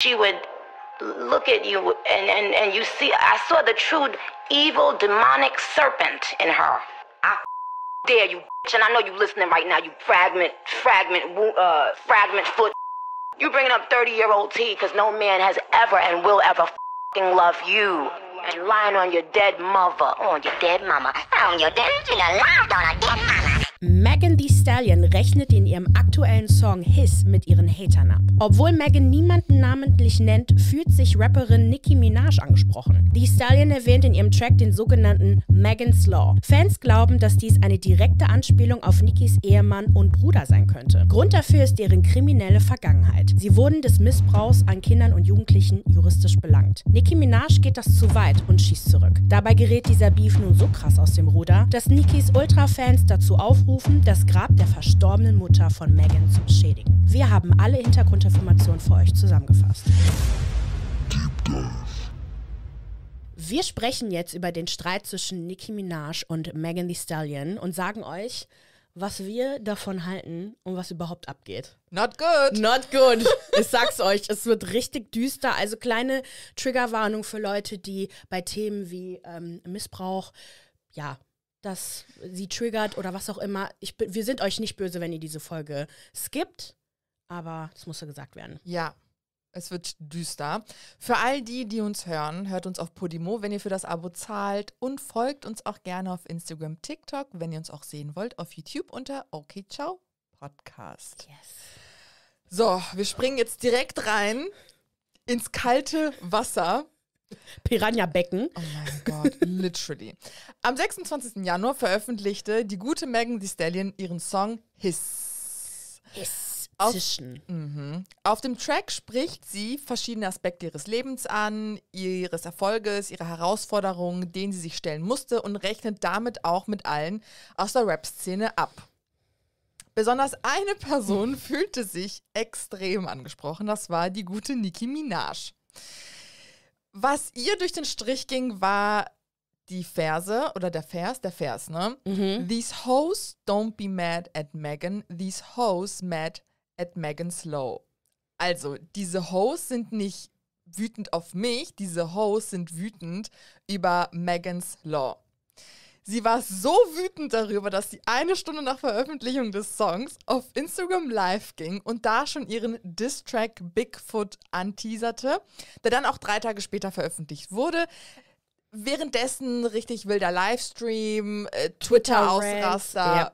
she would look at you and, and, and you see I saw the true evil demonic serpent in her. I dare you bitch and I know you listening right now you fragment fragment uh fragment foot you bringing up 30 year old T cuz no man has ever and will ever fucking love you and lying on your dead mother on your dead mama on your dead you lying on a dead mama Megan Thee Stallion rechnet in ihrem aktuellen Song His mit ihren Hatern ab. Obwohl Megan niemanden namentlich nennt, fühlt sich Rapperin Nicki Minaj angesprochen. Die Stallion erwähnt in ihrem Track den sogenannten Megan's Law. Fans glauben, dass dies eine direkte Anspielung auf Nickis Ehemann und Bruder sein könnte. Grund dafür ist deren kriminelle Vergangenheit. Sie wurden des Missbrauchs an Kindern und Jugendlichen juristisch belangt. Nicki Minaj geht das zu weit und schießt zurück. Dabei gerät dieser Beef nun so krass aus dem Ruder, dass Nickis Ultra-Fans dazu aufrufen, das Grab der verstorbenen Mutter von Megan zu Schädigen. Wir haben alle Hintergrundinformationen für euch zusammengefasst. Wir sprechen jetzt über den Streit zwischen Nicki Minaj und Megan Thee Stallion und sagen euch, was wir davon halten und was überhaupt abgeht. Not good. Not good. ich sag's euch, es wird richtig düster. Also kleine Triggerwarnung für Leute, die bei Themen wie ähm, Missbrauch, ja, dass sie triggert oder was auch immer. Ich, wir sind euch nicht böse, wenn ihr diese Folge skippt, aber das musste gesagt werden. Ja. Es wird düster. Für all die, die uns hören, hört uns auf Podimo, wenn ihr für das Abo zahlt und folgt uns auch gerne auf Instagram, TikTok, wenn ihr uns auch sehen wollt, auf YouTube unter Okay Ciao Podcast. Yes. So, wir springen jetzt direkt rein ins kalte Wasser. Piranha-Becken. Oh mein Gott, literally. Am 26. Januar veröffentlichte die gute Megan Thee Stallion ihren Song Hiss. Hiss. Auf, mhm. auf dem Track spricht sie verschiedene Aspekte ihres Lebens an, ihres Erfolges, ihrer Herausforderungen, denen sie sich stellen musste und rechnet damit auch mit allen aus der Rap-Szene ab. Besonders eine Person fühlte sich extrem angesprochen, das war die gute Nicki Minaj. Was ihr durch den Strich ging, war die Verse oder der Vers, der Vers, ne? Mhm. These hoes don't be mad at Megan, these hoes mad at Megan Slow. Also, diese Hoes sind nicht wütend auf mich, diese Hoes sind wütend über Megans Law. Sie war so wütend darüber, dass sie eine Stunde nach Veröffentlichung des Songs auf Instagram live ging und da schon ihren Diss-Track Bigfoot anteaserte, der dann auch drei Tage später veröffentlicht wurde. Währenddessen richtig wilder Livestream, äh, Twitter-Ausraster. Ja.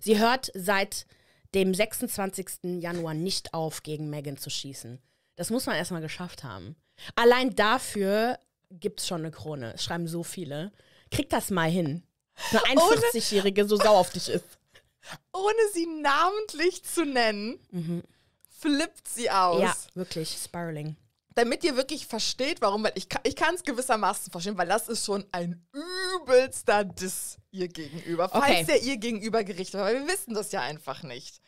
Sie hört seit dem 26. Januar nicht auf, gegen Megan zu schießen. Das muss man erstmal geschafft haben. Allein dafür gibt es schon eine Krone. Das schreiben so viele. Kriegt das mal hin. Eine 41-Jährige so sauer auf dich ist. Ohne sie namentlich zu nennen, mhm. flippt sie aus. Ja, wirklich, spiraling. Damit ihr wirklich versteht, warum, weil ich, ich kann es gewissermaßen verstehen, weil das ist schon ein übelster Diss ihr gegenüber, falls okay. er ihr gegenüber gerichtet war, weil wir wissen das ja einfach nicht.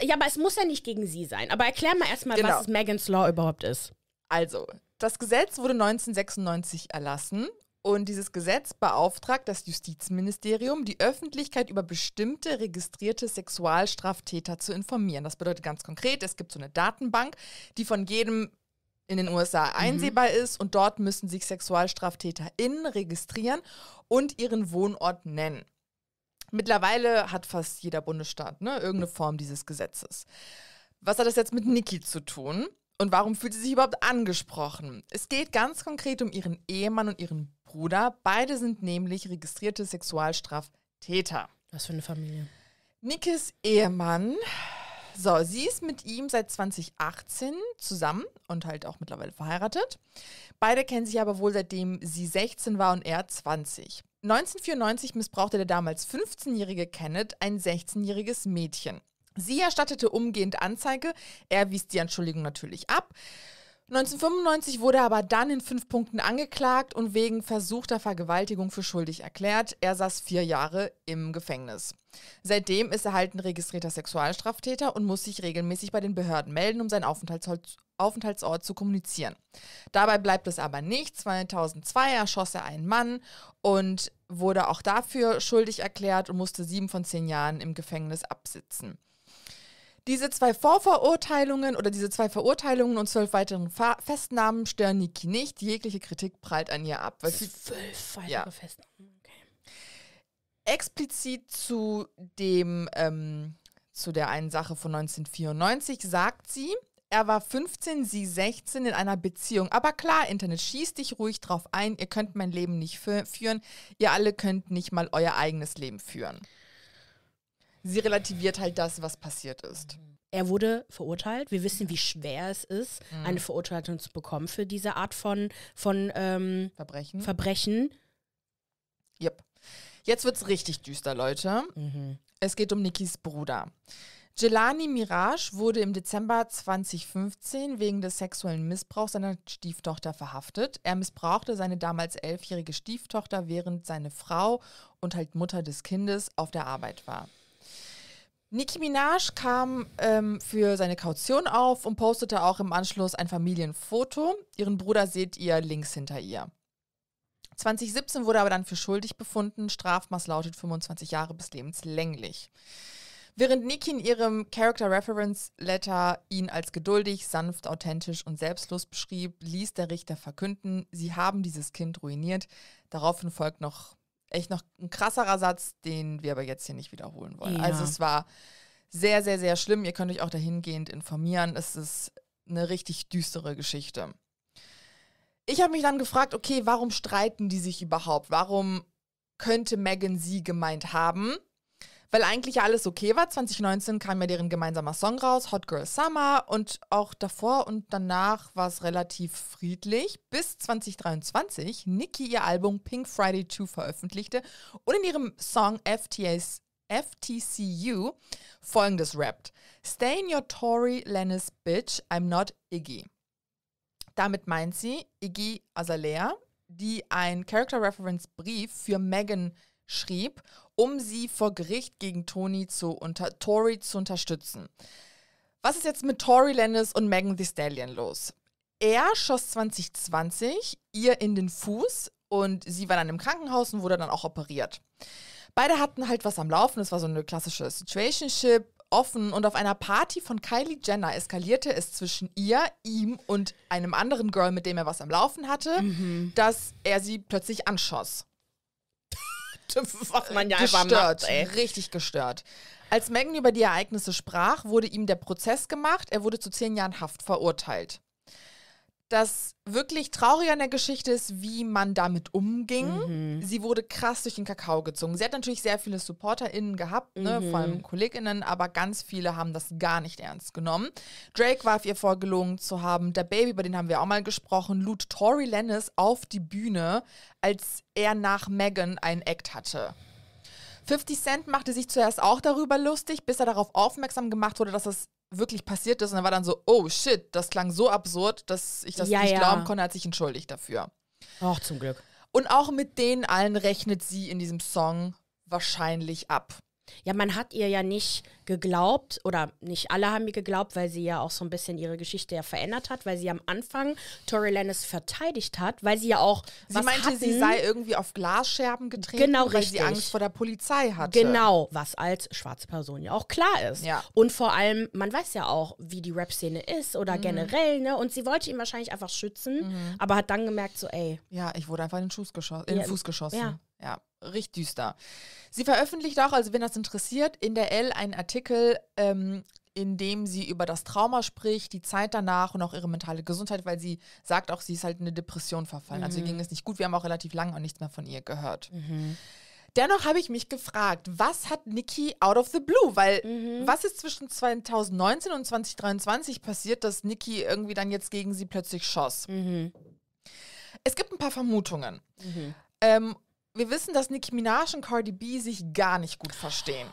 Ja, aber es muss ja nicht gegen sie sein. Aber erklär mal erstmal, genau. was Megans Law überhaupt ist. Also, das Gesetz wurde 1996 erlassen und dieses Gesetz beauftragt das Justizministerium, die Öffentlichkeit über bestimmte registrierte Sexualstraftäter zu informieren. Das bedeutet ganz konkret, es gibt so eine Datenbank, die von jedem in den USA mhm. einsehbar mhm. ist und dort müssen sich SexualstraftäterInnen registrieren und ihren Wohnort nennen. Mittlerweile hat fast jeder Bundesstaat ne, irgendeine Form dieses Gesetzes. Was hat das jetzt mit Niki zu tun? Und warum fühlt sie sich überhaupt angesprochen? Es geht ganz konkret um ihren Ehemann und ihren Bruder. Beide sind nämlich registrierte Sexualstraftäter. Was für eine Familie. Nickes Ehemann. So, sie ist mit ihm seit 2018 zusammen und halt auch mittlerweile verheiratet. Beide kennen sich aber wohl seitdem sie 16 war und er 20. 1994 missbrauchte der damals 15-jährige Kenneth ein 16-jähriges Mädchen. Sie erstattete umgehend Anzeige, er wies die Entschuldigung natürlich ab. 1995 wurde er aber dann in fünf Punkten angeklagt und wegen versuchter Vergewaltigung für schuldig erklärt. Er saß vier Jahre im Gefängnis. Seitdem ist er halt ein registrierter Sexualstraftäter und muss sich regelmäßig bei den Behörden melden, um seinen Aufenthalts Aufenthaltsort zu kommunizieren. Dabei bleibt es aber nicht. 2002 erschoss er einen Mann und wurde auch dafür schuldig erklärt und musste sieben von zehn Jahren im Gefängnis absitzen. Diese zwei Vorverurteilungen oder diese zwei Verurteilungen und zwölf weiteren Fa Festnahmen stören Niki nicht. Jegliche Kritik prallt an ihr ab. zwölf weitere ja. Festnahmen. Okay. Explizit zu dem ähm, zu der einen Sache von 1994 sagt sie, er war 15, sie 16 in einer Beziehung. Aber klar, Internet, schießt dich ruhig drauf ein. Ihr könnt mein Leben nicht führen. Ihr alle könnt nicht mal euer eigenes Leben führen sie relativiert halt das, was passiert ist. Er wurde verurteilt. Wir wissen, wie schwer es ist, mhm. eine Verurteilung zu bekommen für diese Art von, von ähm, Verbrechen. Verbrechen. Yep. Jetzt wird's richtig düster, Leute. Mhm. Es geht um Nikis Bruder. Jelani Mirage wurde im Dezember 2015 wegen des sexuellen Missbrauchs seiner Stieftochter verhaftet. Er missbrauchte seine damals elfjährige Stieftochter, während seine Frau und halt Mutter des Kindes auf der Arbeit war. Nicki Minaj kam ähm, für seine Kaution auf und postete auch im Anschluss ein Familienfoto. Ihren Bruder seht ihr links hinter ihr. 2017 wurde aber dann für schuldig befunden. Strafmaß lautet 25 Jahre bis lebenslänglich. Während Nicki in ihrem Character Reference Letter ihn als geduldig, sanft, authentisch und selbstlos beschrieb, ließ der Richter verkünden, sie haben dieses Kind ruiniert. Daraufhin folgt noch echt noch ein krasserer Satz, den wir aber jetzt hier nicht wiederholen wollen. Ja. Also es war sehr, sehr, sehr schlimm. Ihr könnt euch auch dahingehend informieren. Es ist eine richtig düstere Geschichte. Ich habe mich dann gefragt, okay, warum streiten die sich überhaupt? Warum könnte Megan sie gemeint haben? weil eigentlich alles okay war. 2019 kam ja deren gemeinsamer Song raus, Hot Girl Summer, und auch davor und danach war es relativ friedlich, bis 2023 Nikki ihr Album Pink Friday 2 veröffentlichte und in ihrem Song FTS FTCU folgendes rappt: Stay in your Tory Lennis bitch, I'm not Iggy. Damit meint sie Iggy Azalea, die einen Character Reference Brief für Megan schrieb, um sie vor Gericht gegen Tony zu unter Tory zu unterstützen. Was ist jetzt mit Tory Lennis und Megan Thee Stallion los? Er schoss 2020 ihr in den Fuß und sie war dann im Krankenhaus und wurde dann auch operiert. Beide hatten halt was am Laufen, es war so eine klassische Situationship, offen und auf einer Party von Kylie Jenner eskalierte es zwischen ihr, ihm und einem anderen Girl, mit dem er was am Laufen hatte, mhm. dass er sie plötzlich anschoss was man ja gestört, einfach macht. Ey. Richtig gestört. Als Megan über die Ereignisse sprach, wurde ihm der Prozess gemacht. Er wurde zu zehn Jahren Haft verurteilt das wirklich Traurige an der Geschichte ist, wie man damit umging. Mhm. Sie wurde krass durch den Kakao gezogen. Sie hat natürlich sehr viele SupporterInnen gehabt, ne, mhm. ne, vor allem KollegInnen, aber ganz viele haben das gar nicht ernst genommen. Drake warf ihr vor, gelungen zu haben. Der Baby, über den haben wir auch mal gesprochen, lud Tori Lennis auf die Bühne, als er nach Megan einen Act hatte. 50 Cent machte sich zuerst auch darüber lustig, bis er darauf aufmerksam gemacht wurde, dass es wirklich passiert ist und er war dann so, oh shit, das klang so absurd, dass ich das ja, nicht ja. glauben konnte, hat sich entschuldigt dafür. Ach, zum Glück. Und auch mit denen allen rechnet sie in diesem Song wahrscheinlich ab. Ja, man hat ihr ja nicht geglaubt oder nicht alle haben ihr geglaubt, weil sie ja auch so ein bisschen ihre Geschichte ja verändert hat, weil sie am Anfang Tori Lannis verteidigt hat, weil sie ja auch Sie was meinte, hatten. sie sei irgendwie auf Glasscherben getreten, genau, weil richtig. sie Angst vor der Polizei hatte. Genau, was als schwarze Person ja auch klar ist. Ja. Und vor allem, man weiß ja auch, wie die Rap-Szene ist oder mhm. generell, ne? Und sie wollte ihn wahrscheinlich einfach schützen, mhm. aber hat dann gemerkt so, ey. Ja, ich wurde einfach in den, Schuss geschossen, in den Fuß geschossen. Ja. Ja, richtig düster. Sie veröffentlicht auch, also wenn das interessiert, in der L einen Artikel, ähm, in dem sie über das Trauma spricht, die Zeit danach und auch ihre mentale Gesundheit, weil sie sagt auch, sie ist halt in eine Depression verfallen. Mhm. Also ihr ging mhm. es nicht gut. Wir haben auch relativ lange auch nichts mehr von ihr gehört. Mhm. Dennoch habe ich mich gefragt, was hat Nikki out of the blue? Weil mhm. was ist zwischen 2019 und 2023 passiert, dass Nikki irgendwie dann jetzt gegen sie plötzlich schoss? Mhm. Es gibt ein paar Vermutungen. Mhm. Ähm, wir wissen, dass Nicki Minaj und Cardi B sich gar nicht gut verstehen.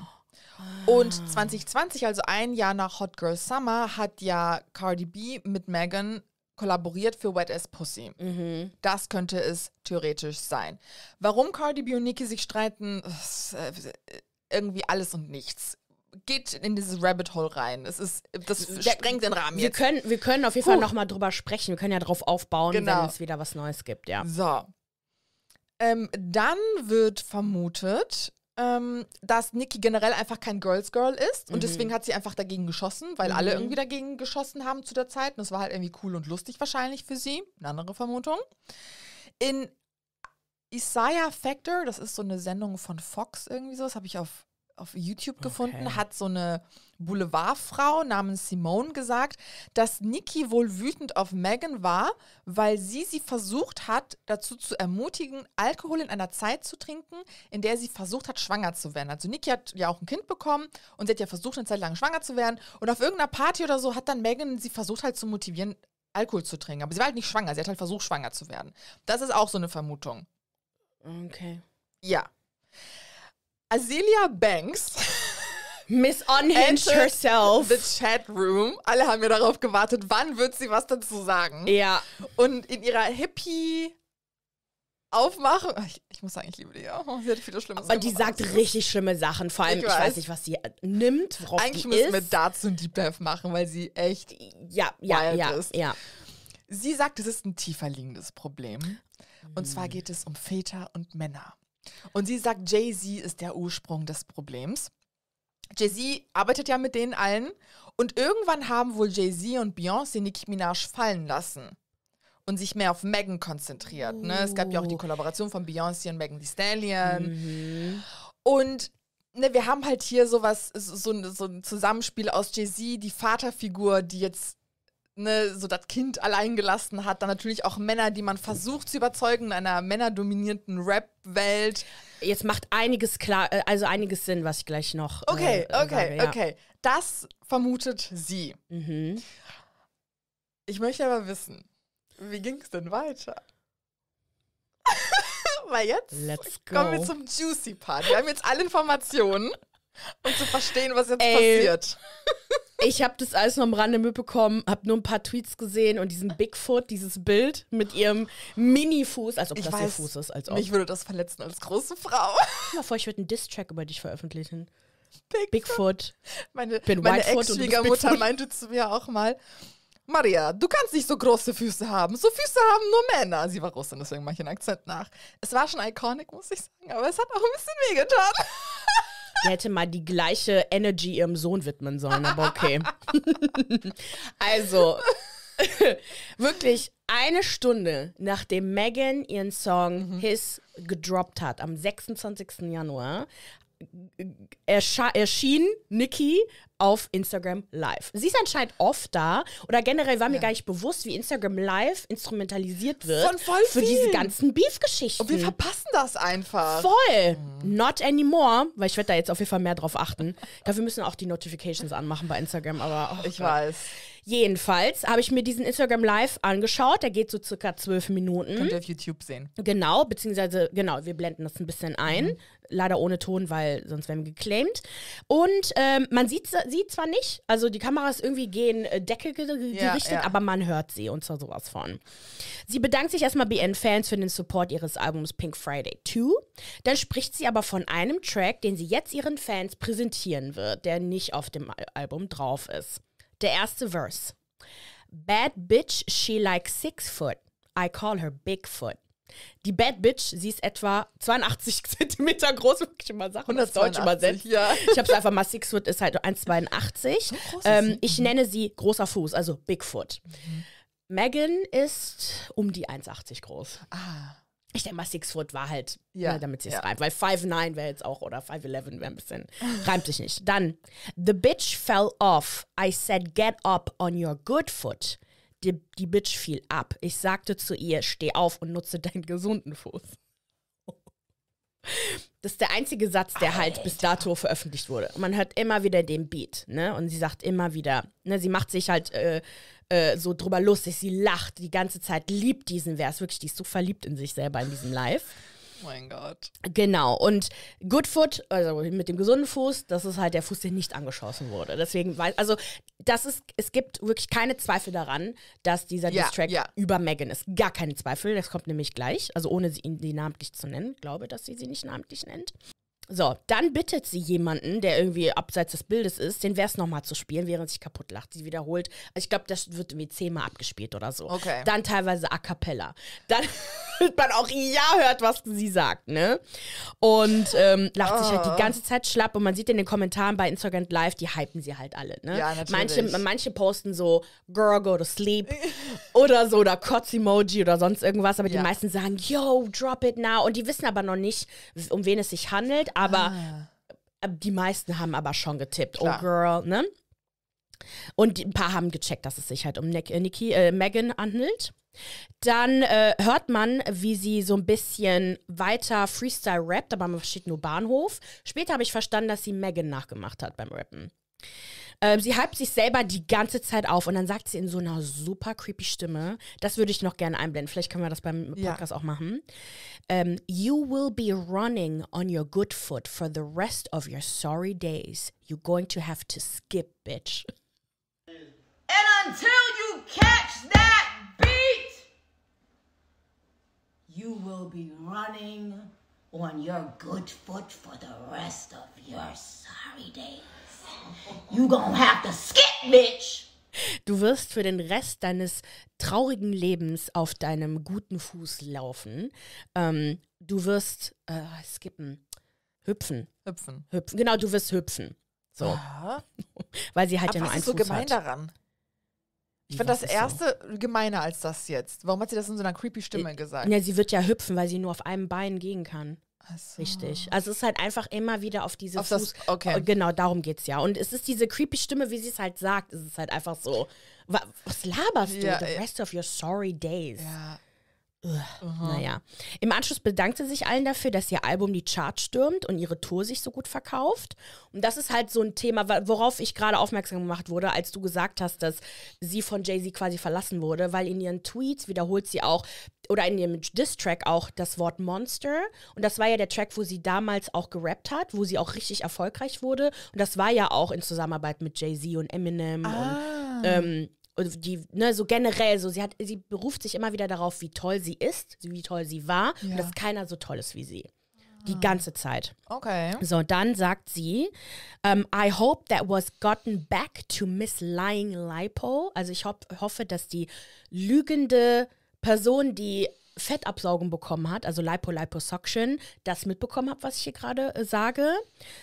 Und 2020, ah. also ein Jahr nach Hot Girl Summer, hat ja Cardi B mit Megan kollaboriert für Wet Ass Pussy. Mhm. Das könnte es theoretisch sein. Warum Cardi B und Nicki sich streiten, äh, irgendwie alles und nichts geht in dieses Rabbit Hole rein. Es ist, das Der, sprengt den Rahmen wir Können, wir können auf jeden Puh. Fall nochmal drüber sprechen. Wir können ja drauf aufbauen, genau. wenn es wieder was Neues gibt, ja. So. Ähm, dann wird vermutet, ähm, dass Nikki generell einfach kein Girls Girl ist und mhm. deswegen hat sie einfach dagegen geschossen, weil mhm. alle irgendwie dagegen geschossen haben zu der Zeit und das war halt irgendwie cool und lustig wahrscheinlich für sie. Eine andere Vermutung. In Isaiah Factor, das ist so eine Sendung von Fox irgendwie so, das habe ich auf, auf YouTube gefunden, okay. hat so eine Boulevardfrau namens Simone gesagt, dass Nikki wohl wütend auf Megan war, weil sie sie versucht hat, dazu zu ermutigen, Alkohol in einer Zeit zu trinken, in der sie versucht hat, schwanger zu werden. Also Nikki hat ja auch ein Kind bekommen und sie hat ja versucht, eine Zeit lang schwanger zu werden. Und auf irgendeiner Party oder so hat dann Megan sie versucht halt zu motivieren, Alkohol zu trinken. Aber sie war halt nicht schwanger, sie hat halt versucht, schwanger zu werden. Das ist auch so eine Vermutung. Okay. Ja. Azealia Banks Miss Unhinged herself. The Chat Room. Alle haben ja darauf gewartet, wann wird sie was dazu sagen. Ja. Und in ihrer Hippie Aufmachung. Ich, ich, muss sagen, ich liebe die auch. Ja. Oh, sie hat viele schlimme Sachen. Aber die sagt richtig schlimme Sachen. Vor allem, ich weiß. ich weiß, nicht, was sie nimmt, worauf Eigentlich die ist. müssen wir dazu ein Deep Dive machen, weil sie echt ja, ja, ja, ist. Ja. Sie sagt, es ist ein tiefer liegendes Problem. Und zwar hm. geht es um Väter und Männer. Und sie sagt, Jay-Z ist der Ursprung des Problems. Jay-Z arbeitet ja mit denen allen. Und irgendwann haben wohl Jay-Z und Beyoncé Nicki Minaj fallen lassen und sich mehr auf Megan konzentriert. Ne? Es gab ja auch die oh. Kollaboration von Beyoncé und Megan Thee Stallion. Mhm. Und ne, wir haben halt hier sowas, so, so ein Zusammenspiel aus Jay-Z, die Vaterfigur, die jetzt ne, so das Kind allein gelassen hat. Dann natürlich auch Männer, die man versucht zu überzeugen in einer männerdominierten Rap-Welt. Jetzt macht einiges klar, äh, also einiges Sinn, was ich gleich noch. Äh, okay, äh, okay, sage, ja. okay. Das vermutet sie. Mhm. Ich möchte aber wissen, wie ging es denn weiter? Weil jetzt kommen wir zum Juicy Part. Wir haben jetzt alle Informationen, um zu verstehen, was jetzt Ey. passiert. ich habe das alles noch am Rande mitbekommen, habe nur ein paar Tweets gesehen und diesen Bigfoot, dieses Bild mit ihrem Mini-Fuß, als ob ich das weiß, ihr Fuß ist. Als ob. Mich würde das verletzen als große Frau. Mal vor, ich würde einen Diss-Track über dich veröffentlichen. Bigfoot. Bigfoot. Meine, Bin meine Ex-Schwiegermutter meinte zu mir auch mal, Maria, du kannst nicht so große Füße haben. So Füße haben nur Männer. Sie war Russin, deswegen mache ich den Akzent nach. Es war schon iconic, muss ich sagen, aber es hat auch ein bisschen wehgetan. Der hätte mal die gleiche Energy ihrem Sohn widmen sollen, aber okay. also, wirklich eine Stunde nachdem Megan ihren Song mhm. His gedroppt hat, am 26. Januar, erschien Nikki auf Instagram Live. Sie ist anscheinend oft da oder generell war ja. mir gar nicht bewusst, wie Instagram Live instrumentalisiert wird Von voll für diese ganzen Beef-Geschichten. Und wir verpassen das einfach. Voll. Not anymore, weil ich werde da jetzt auf jeden Fall mehr drauf achten. Dafür müssen auch die Notifications anmachen bei Instagram, aber oh ich Gott. weiß. Jedenfalls habe ich mir diesen Instagram Live angeschaut. Der geht so circa zwölf Minuten. Könnt ihr auf YouTube sehen. Genau, beziehungsweise, genau, wir blenden das ein bisschen ein. Mhm. Leider ohne Ton, weil sonst wären wir geclaimed. Und ähm, man sieht sie zwar nicht, also die Kamera ist irgendwie gegen äh, Decke gerichtet, ja, ja. aber man hört sie und zwar sowas von. Sie bedankt sich erstmal BN-Fans für den Support ihres Albums Pink Friday 2. Dann spricht sie aber von einem Track, den sie jetzt ihren Fans präsentieren wird, der nicht auf dem Album drauf ist. Der erste Verse. Bad bitch, she like six foot. I call her Bigfoot. Die Bad Bitch, sie ist etwa 82 cm groß, würde wirklich immer Sachen das Deutsch mal Ja. Ich habe es einfach mal, Six Foot ist halt 1,82. So ähm, ich nenne sie großer Fuß, also Bigfoot. Mhm. Megan ist um die 1,80 groß. Ah ich denke mal, Six Foot war halt, ne, ja. ne, damit sie es ja. reimt. Weil 5'9 wäre jetzt auch, oder 5'11 wäre ein bisschen, reimt sich nicht. Dann, the bitch fell off. I said, get up on your good foot. Die, die Bitch fiel ab. Ich sagte zu ihr, steh auf und nutze deinen gesunden Fuß. Das ist der einzige Satz, der Alter. halt bis dato veröffentlicht wurde. Und man hört immer wieder den Beat, ne? Und sie sagt immer wieder, ne? Sie macht sich halt äh, äh, so drüber lustig. Sie lacht die ganze Zeit, liebt diesen Vers wirklich. Die ist so verliebt in sich selber in diesem Live. Oh mein Gott. Genau. Und Good Foot, also mit dem gesunden Fuß, das ist halt der Fuß, der nicht angeschossen wurde. Deswegen weil, also das ist, es gibt wirklich keine Zweifel daran, dass dieser ja, Distrack ja. über Megan ist. Gar keine Zweifel. Das kommt nämlich gleich. Also ohne sie, ihn, sie namentlich zu nennen. Ich glaube, dass sie sie nicht namentlich nennt. So, dann bittet sie jemanden, der irgendwie abseits des Bildes ist, den Vers nochmal zu spielen, während sich kaputt lacht. Sie wiederholt. Ich glaube, das wird irgendwie zehnmal abgespielt oder so. Okay. Dann teilweise a cappella. Dann hört man auch ja hört, was sie sagt, ne? Und ähm, lacht oh. sich halt die oh. ganze Zeit schlapp und man sieht in den Kommentaren bei Instagram Live, die hypen sie halt alle, ne? Ja, natürlich. Manche, manche posten so, girl, go to sleep oder so, oder Kotz-Emoji oder sonst irgendwas, aber ja. die meisten sagen, yo, drop it now. Und die wissen aber noch nicht, um wen es sich handelt, aber ah. Äh, die meisten haben aber schon getippt. Oh Klar. Oh girl, ne? Und ein paar haben gecheckt, dass es sich halt um Nick, äh, Nikki, äh, Megan handelt. Dann äh, hört man, wie sie so ein bisschen weiter Freestyle rappt, aber man versteht nur Bahnhof. Später habe ich verstanden, dass sie Megan nachgemacht hat beim Rappen. Ähm, sie hypt sich selber die ganze Zeit auf und dann sagt sie in so einer super creepy Stimme, das würde ich noch gerne einblenden, vielleicht können wir das beim Podcast ja. auch machen. Ähm, you will be running on your good foot for the rest of your sorry days. You're going to have to skip, bitch. And until you catch that beat, you will be running on your good foot for the rest of your sorry days. You gonna have to skip, bitch. Du wirst für den Rest deines traurigen Lebens auf deinem guten Fuß laufen. Ähm, du wirst äh, skippen, hüpfen. Hüpfen. Hüpfen. Genau, du wirst hüpfen. So. Aha. Weil sie halt Aber ja nur einen ist Fuß so gemein daran? Ich fand das erste so. gemeiner als das jetzt. Warum hat sie das in so einer creepy Stimme äh, gesagt? Ja, sie wird ja hüpfen, weil sie nur auf einem Bein gehen kann. So. Richtig. Also es ist halt einfach immer wieder auf diese auf Fuß. Das, okay. Äh, genau, darum geht's ja. Und es ist diese creepy Stimme, wie sie es halt sagt. Es ist halt einfach so. Was laberst du the rest of your sorry days? Ja. Naja. Im Anschluss bedankte sich allen dafür, dass ihr Album die Charts stürmt und ihre Tour sich so gut verkauft. Und das ist halt so ein Thema, worauf ich gerade aufmerksam gemacht wurde, als du gesagt hast, dass sie von Jay-Z quasi verlassen wurde, weil in ihren Tweets wiederholt sie auch, oder in ihrem Diss-Track auch das Wort Monster. Und das war ja der Track, wo sie damals auch gerappt hat, wo sie auch richtig erfolgreich wurde. Und das war ja auch in Zusammenarbeit mit Jay-Z und Eminem ah. und ähm, die, ne, so generell, so sie hat, sie beruft sich immer wieder darauf, wie toll sie ist, wie toll sie war ja. und dass keiner so toll ist wie sie. Die ah. ganze Zeit. Okay. So, dann sagt sie, um, ähm, I hope that was gotten back to Miss Lying Lipo. Also ich hoffe, dass die lügende Person, die Fettabsaugung bekommen hat, also Lipo-Liposuction, das mitbekommen habe, was ich hier gerade äh, sage.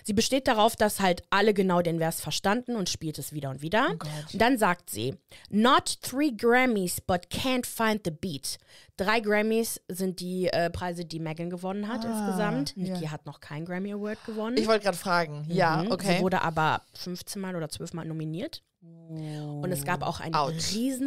Sie besteht darauf, dass halt alle genau den Vers verstanden und spielt es wieder und wieder. Oh und dann sagt sie, not three Grammys, but can't find the beat. Drei Grammys sind die äh, Preise, die Megan gewonnen hat ah, insgesamt. Nikki yeah. hat noch keinen Grammy Award gewonnen. Ich wollte gerade fragen, mhm. ja, okay. Sie wurde aber 15 Mal oder 12 Mal nominiert. Und es gab oh. auch ein Ouch.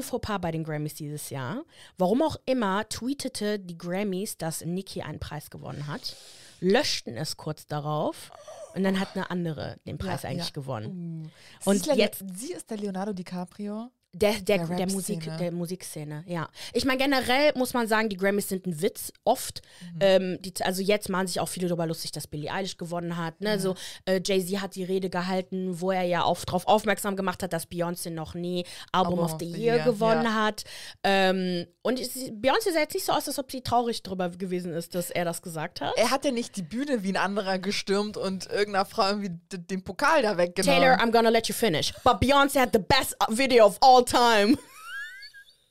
Fauxpas bei den Grammys dieses Jahr. Warum auch immer tweetete die Grammys, dass Nicki einen Preis gewonnen hat, löschten es kurz darauf und dann hat eine andere den Preis ja, eigentlich ja. gewonnen. Uh. Und sie jetzt, ja, sie ist der Leonardo DiCaprio der, der, der, der, Musik, der Musikszene, ja. Ich meine, generell muss man sagen, die Grammys sind ein Witz, oft. Mhm. Ähm, die, also jetzt machen sich auch viele darüber lustig, dass Billie Eilish gewonnen hat. Ne? Mhm. So, äh, Jay-Z hat die Rede gehalten, wo er ja auch darauf aufmerksam gemacht hat, dass Beyoncé noch nie Album, Album of the, Year, Year, gewonnen ja. hat. Ähm, und Beyoncé sah jetzt nicht so aus, als ob sie traurig darüber gewesen ist, dass er das gesagt hat. Er hat ja nicht die Bühne wie ein anderer gestürmt und irgendeiner Frau irgendwie den Pokal da weggenommen. Taylor, I'm gonna let you finish. But Beyoncé had the best video of all all time.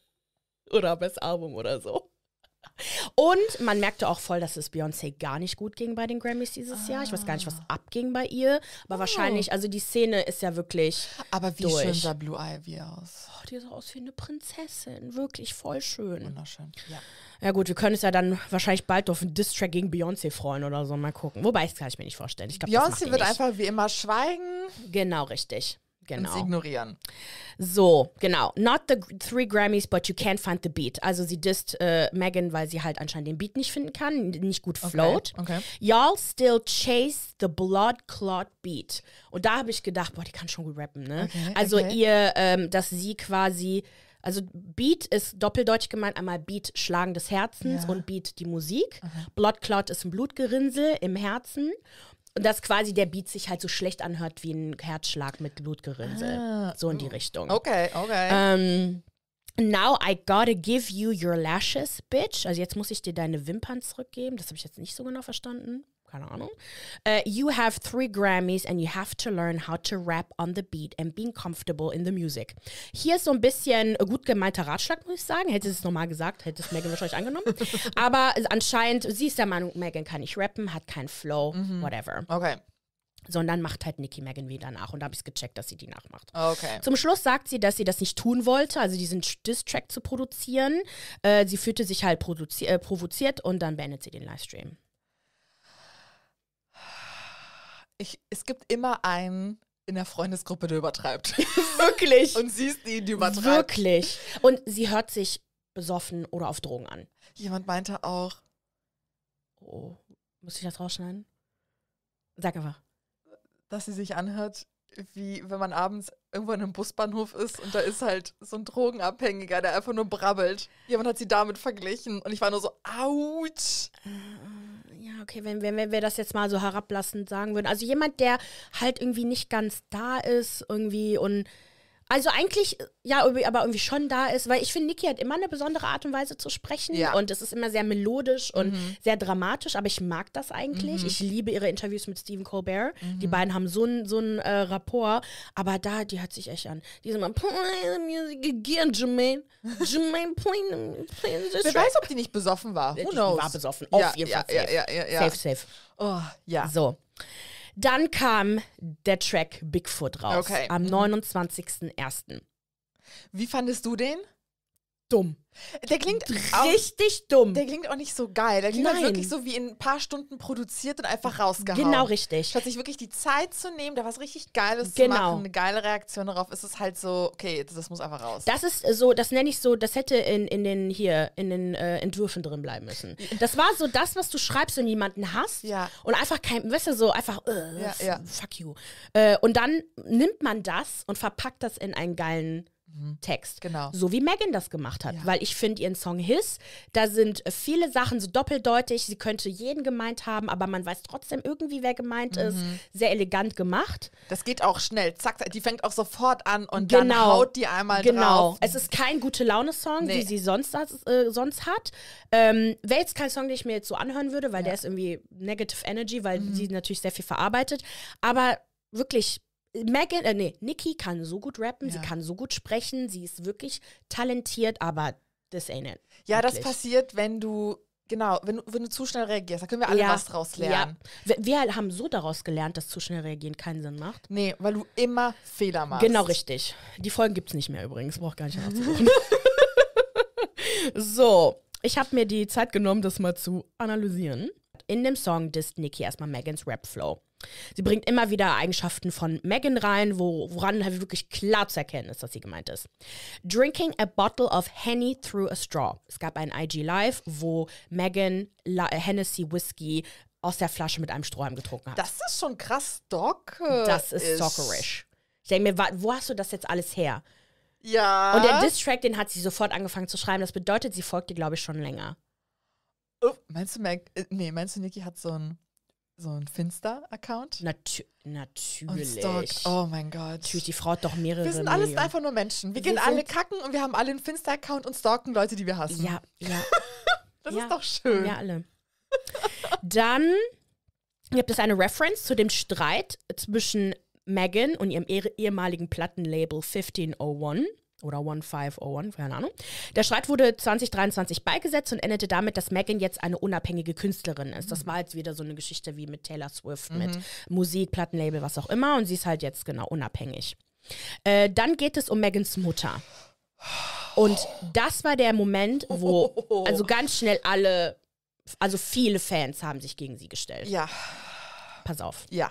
oder Best Album oder so. Und man merkte auch voll, dass es Beyoncé gar nicht gut ging bei den Grammys dieses ah. Jahr. Ich weiß gar nicht, was ah. abging bei ihr. Aber oh. wahrscheinlich, also die Szene ist ja wirklich. Aber wie durch. schön sah Blue Ivy aus. Oh, die sah aus wie eine Prinzessin. Wirklich voll schön. Wunderschön. Ja. Ja, gut, wir können es ja dann wahrscheinlich bald auf einen Distrack gegen Beyoncé freuen oder so. Mal gucken. Wobei, das kann ich mir nicht vorstellen. Beyoncé wird nicht. einfach wie immer schweigen. Genau, richtig genau. uns ignorieren. So, genau. Not the three Grammys, but you can't find the beat. Also sie disst äh, Megan, weil sie halt anscheinend den Beat nicht finden kann, nicht gut float. Okay, okay. Y'all still chase the blood clot beat. Und da habe ich gedacht, boah, die kann schon gut rappen, ne? Okay, also ihr, ähm, dass sie quasi also Beat ist doppeldeutig gemeint, einmal Beat Schlagen des Herzens ja. und Beat die Musik. Aha. Blood Clot ist ein Blutgerinnsel im Herzen. Und dass quasi der Beat sich halt so schlecht anhört wie ein Herzschlag mit Blutgerinnsel. Ah, so in die Richtung. Okay, okay. Ähm, Now I gotta give you your lashes, bitch. Also jetzt muss ich dir deine Wimpern zurückgeben. Das habe ich jetzt nicht so genau verstanden keine Ahnung. Uh, you have three Grammys and you have to learn how to rap on the beat and being comfortable in the music. Hier ist so ein bisschen gut gemeinter Ratschlag, muss ich sagen. Hätte sie es nochmal gesagt, hätte es Megan wahrscheinlich angenommen. Aber anscheinend, sie ist der Meinung, Megan kann nicht rappen, hat keinen Flow, mhm. whatever. Okay sondern macht halt Nicki Megan wieder nach. Und da habe ich es gecheckt, dass sie die nachmacht. Okay. Zum Schluss sagt sie, dass sie das nicht tun wollte, also diesen Diss-Track zu produzieren. Äh, sie fühlte sich halt äh, provoziert und dann beendet sie den Livestream. ich, es gibt immer einen in der Freundesgruppe, der übertreibt. Wirklich. Und sie ist die, die übertreibt. Wirklich. Und sie hört sich besoffen oder auf Drogen an. Jemand meinte auch. Oh, muss ich das rausschneiden? Sag einfach. Dass sie sich anhört, wie wenn man abends irgendwo in einem Busbahnhof ist und da ist halt so ein Drogenabhängiger, der einfach nur brabbelt. Jemand hat sie damit verglichen und ich war nur so, ouch. Ah, ah. Okay, wenn, wenn, wenn wir das jetzt mal so herablassend sagen würden. Also jemand, der halt irgendwie nicht ganz da ist, irgendwie und also eigentlich, ja, aber irgendwie schon da ist, weil ich finde, Niki hat immer eine besondere Art und Weise zu sprechen. Ja. Und es ist immer sehr melodisch und mhm. sehr dramatisch, aber ich mag das eigentlich. Mhm. Ich liebe ihre Interviews mit Stephen Colbert. Mhm. Die beiden haben so einen so äh, Rapport, aber da, die hört sich echt an. Die sind immer, play the music again, Jermaine. Jermaine, play, the, play Wer weiß, ob die nicht besoffen war. Äh, Who knows? Die war besoffen, auf ja, jeden Fall. Ja, safe. safe, safe. Oh, ja. So. Dann kam der Track Bigfoot raus okay. am 29.01. Mhm. Wie fandest du den? dumm. Der klingt richtig auch, dumm. Der klingt auch nicht so geil. Der klingt halt Nein. Halt wirklich so wie in ein paar Stunden produziert und einfach genau rausgehauen. Genau richtig. Statt sich wirklich die Zeit zu nehmen, da was richtig Geiles genau. zu machen, eine geile Reaktion darauf, ist es halt so, okay, das muss einfach raus. Das ist äh, so, das nenne ich so, das hätte in, in den hier, in den äh, Entwürfen drin bleiben müssen. Das war so das, was du schreibst, wenn jemanden hast ja. und einfach kein, weißt du, so einfach, äh, ja, ja. fuck you. Äh, und dann nimmt man das und verpackt das in einen geilen Mhm. Text. Genau. So wie Megan das gemacht hat. Ja. Weil ich finde ihren Song His, da sind viele Sachen so doppeldeutig. Sie könnte jeden gemeint haben, aber man weiß trotzdem irgendwie, wer gemeint mhm. ist. Sehr elegant gemacht. Das geht auch schnell. Zack, die fängt auch sofort an und genau. dann haut die einmal genau. drauf. Genau. Es ist kein Gute-Laune-Song, nee. wie sie sonst, äh, sonst hat. Ähm, Wäre jetzt kein Song, den ich mir jetzt so anhören würde, weil ja. der ist irgendwie Negative Energy, weil mhm. sie natürlich sehr viel verarbeitet. Aber wirklich Megan, äh, nee, Nikki kann so gut rappen, ja. sie kann so gut sprechen, sie ist wirklich talentiert, aber das ain't it. Ja, wirklich. das passiert, wenn du Genau, wenn, wenn, du zu schnell reagierst, da können wir alle ja. was draus lernen. Ja. Wir, wir, haben so daraus gelernt, dass zu schnell reagieren keinen Sinn macht. Nee, weil du immer Fehler machst. Genau, richtig. Die Folgen gibt es nicht mehr übrigens, braucht gar nicht nachzusuchen. so, ich habe mir die Zeit genommen, das mal zu analysieren. In dem Song disst Nikki erstmal Megans Rap-Flow. Sie bringt immer wieder Eigenschaften von Megan rein, wo, woran halt wirklich klar zu erkennen ist, dass sie gemeint ist. Drinking a bottle of Henny through a straw. Es gab ein IG Live, wo Megan äh, Hennessy Whisky aus der Flasche mit einem Strohhalm getrunken hat. Das ist schon krass Doc. Das ist, ist. stalkerisch. Ich denke mir, wo hast du das jetzt alles her? Ja. Und der Distrack, den hat sie sofort angefangen zu schreiben. Das bedeutet, sie folgt dir, glaube ich, schon länger. Oh, meinst du, Mac, äh, nee, meinst du, Niki hat so ein so ein Finster-Account. Natür natürlich. Und Oh mein Gott. Natürlich, die Frau hat doch mehrere. Wir sind alles einfach nur Menschen. Wir, wir gehen alle kacken und wir haben alle einen Finster-Account und stalken Leute, die wir hassen. Ja, ja. das ja. ist doch schön. Ja, alle. Dann gibt es eine Reference zu dem Streit zwischen Megan und ihrem ehemaligen Plattenlabel 1501 oder 1501, keine Ahnung. Der Streit wurde 2023 beigesetzt und endete damit, dass Megan jetzt eine unabhängige Künstlerin ist. Das mhm. war jetzt wieder so eine Geschichte wie mit Taylor Swift, mhm. mit Musik, Plattenlabel, was auch immer. Und sie ist halt jetzt genau unabhängig. Äh, dann geht es um Megans Mutter. Und das war der Moment, wo also ganz schnell alle, also viele Fans haben sich gegen sie gestellt. Ja. Pass auf. Ja.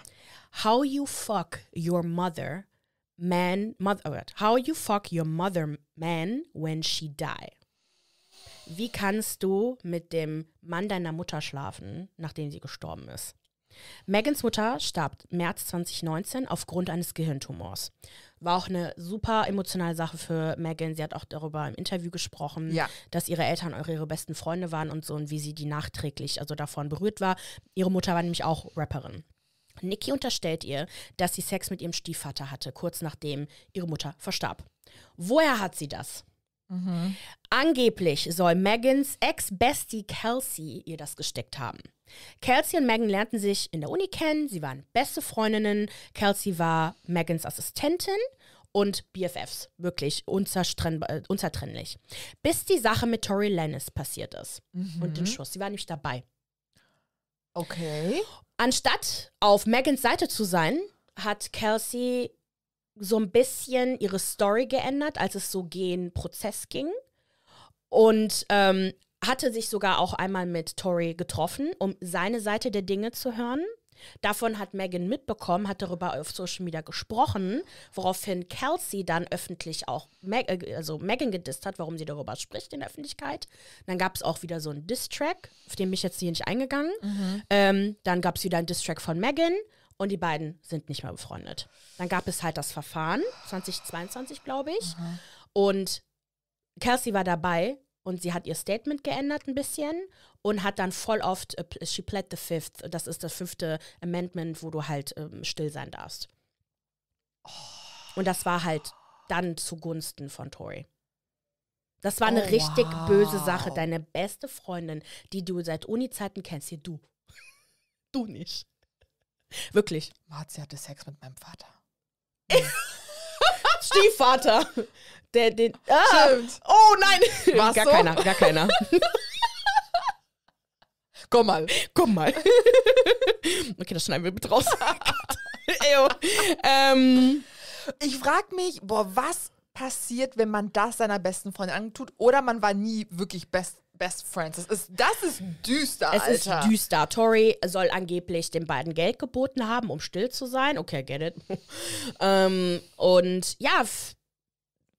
How you fuck your mother man mother oh how you fuck your mother man when she die. Wie kannst du mit dem Mann deiner Mutter schlafen, nachdem sie gestorben ist? Megans Mutter starb März 2019 aufgrund eines Gehirntumors. War auch eine super emotionale Sache für Megan. Sie hat auch darüber im Interview gesprochen, ja. dass ihre Eltern auch ihre besten Freunde waren und so und wie sie die nachträglich also davon berührt war. Ihre Mutter war nämlich auch Rapperin. Nikki unterstellt ihr, dass sie Sex mit ihrem Stiefvater hatte, kurz nachdem ihre Mutter verstarb. Woher hat sie das? Mhm. Angeblich soll Megans Ex-Bestie Kelsey ihr das gesteckt haben. Kelsey und Megan lernten sich in der Uni kennen, sie waren beste Freundinnen, Kelsey war Megans Assistentin und BFFs, wirklich äh, unzertrennlich. Bis die Sache mit Tori Lannis passiert ist mhm. und den mhm. Schuss, sie war nicht dabei. Okay. Anstatt auf Megans Seite zu sein, hat Kelsey so ein bisschen ihre Story geändert, als es so gegen Prozess ging. Und ähm, hatte sich sogar auch einmal mit Tori getroffen, um seine Seite der Dinge zu hören. Davon hat Megan mitbekommen, hat darüber auf Social Media gesprochen, woraufhin Kelsey dann öffentlich auch Meg äh, also Megan gedisst hat, warum sie darüber spricht in der Öffentlichkeit. Dann gab es auch wieder so einen Diss-Track, auf den bin ich jetzt hier nicht eingegangen. Mhm. Ähm, dann gab es wieder einen Diss-Track von Megan und die beiden sind nicht mehr befreundet. Dann gab es halt das Verfahren, 2022 glaube ich. Mhm. Und Kelsey war dabei und sie hat ihr Statement geändert ein bisschen und hat dann voll oft, uh, she pled the fifth, das ist das fünfte Amendment, wo du halt ähm, still sein darfst. Und das war halt dann zugunsten von Tori. Das war eine oh, richtig wow. böse Sache. Deine beste Freundin, die du seit Uni-Zeiten kennst, hier du. Du nicht. Wirklich. Marzi hatte Sex mit meinem Vater. Stiefvater. Der, den. Ah, Stimmt. Oh nein! War's gar so? keiner, gar keiner. Komm mal. Komm mal. okay, das schneiden wir mit raus. Eyo. Oh. Ähm, ich frag mich, boah, was passiert, wenn man das seiner besten Freundin antut oder man war nie wirklich best Best Friends. Das ist, das ist düster, es Alter. Es ist düster. Tori soll angeblich den beiden Geld geboten haben, um still zu sein. Okay, get it. ähm, und ja,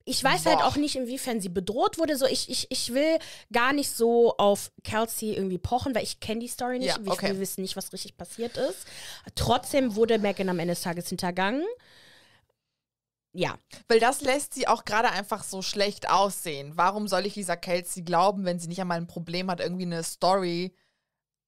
ich weiß halt Boah. halt auch nicht, inwiefern sie bedroht wurde. So, ich, ich, ich will gar nicht so auf Kelsey irgendwie pochen, weil ich kenne die Story nicht. Ja, okay. Wir wissen nicht, was richtig passiert ist. Trotzdem wurde Megan am Ende des Tages hintergangen ja. Weil das lässt sie auch gerade einfach so schlecht aussehen. Warum soll ich Lisa Kelsey glauben, wenn sie nicht einmal ein Problem hat, irgendwie eine Story?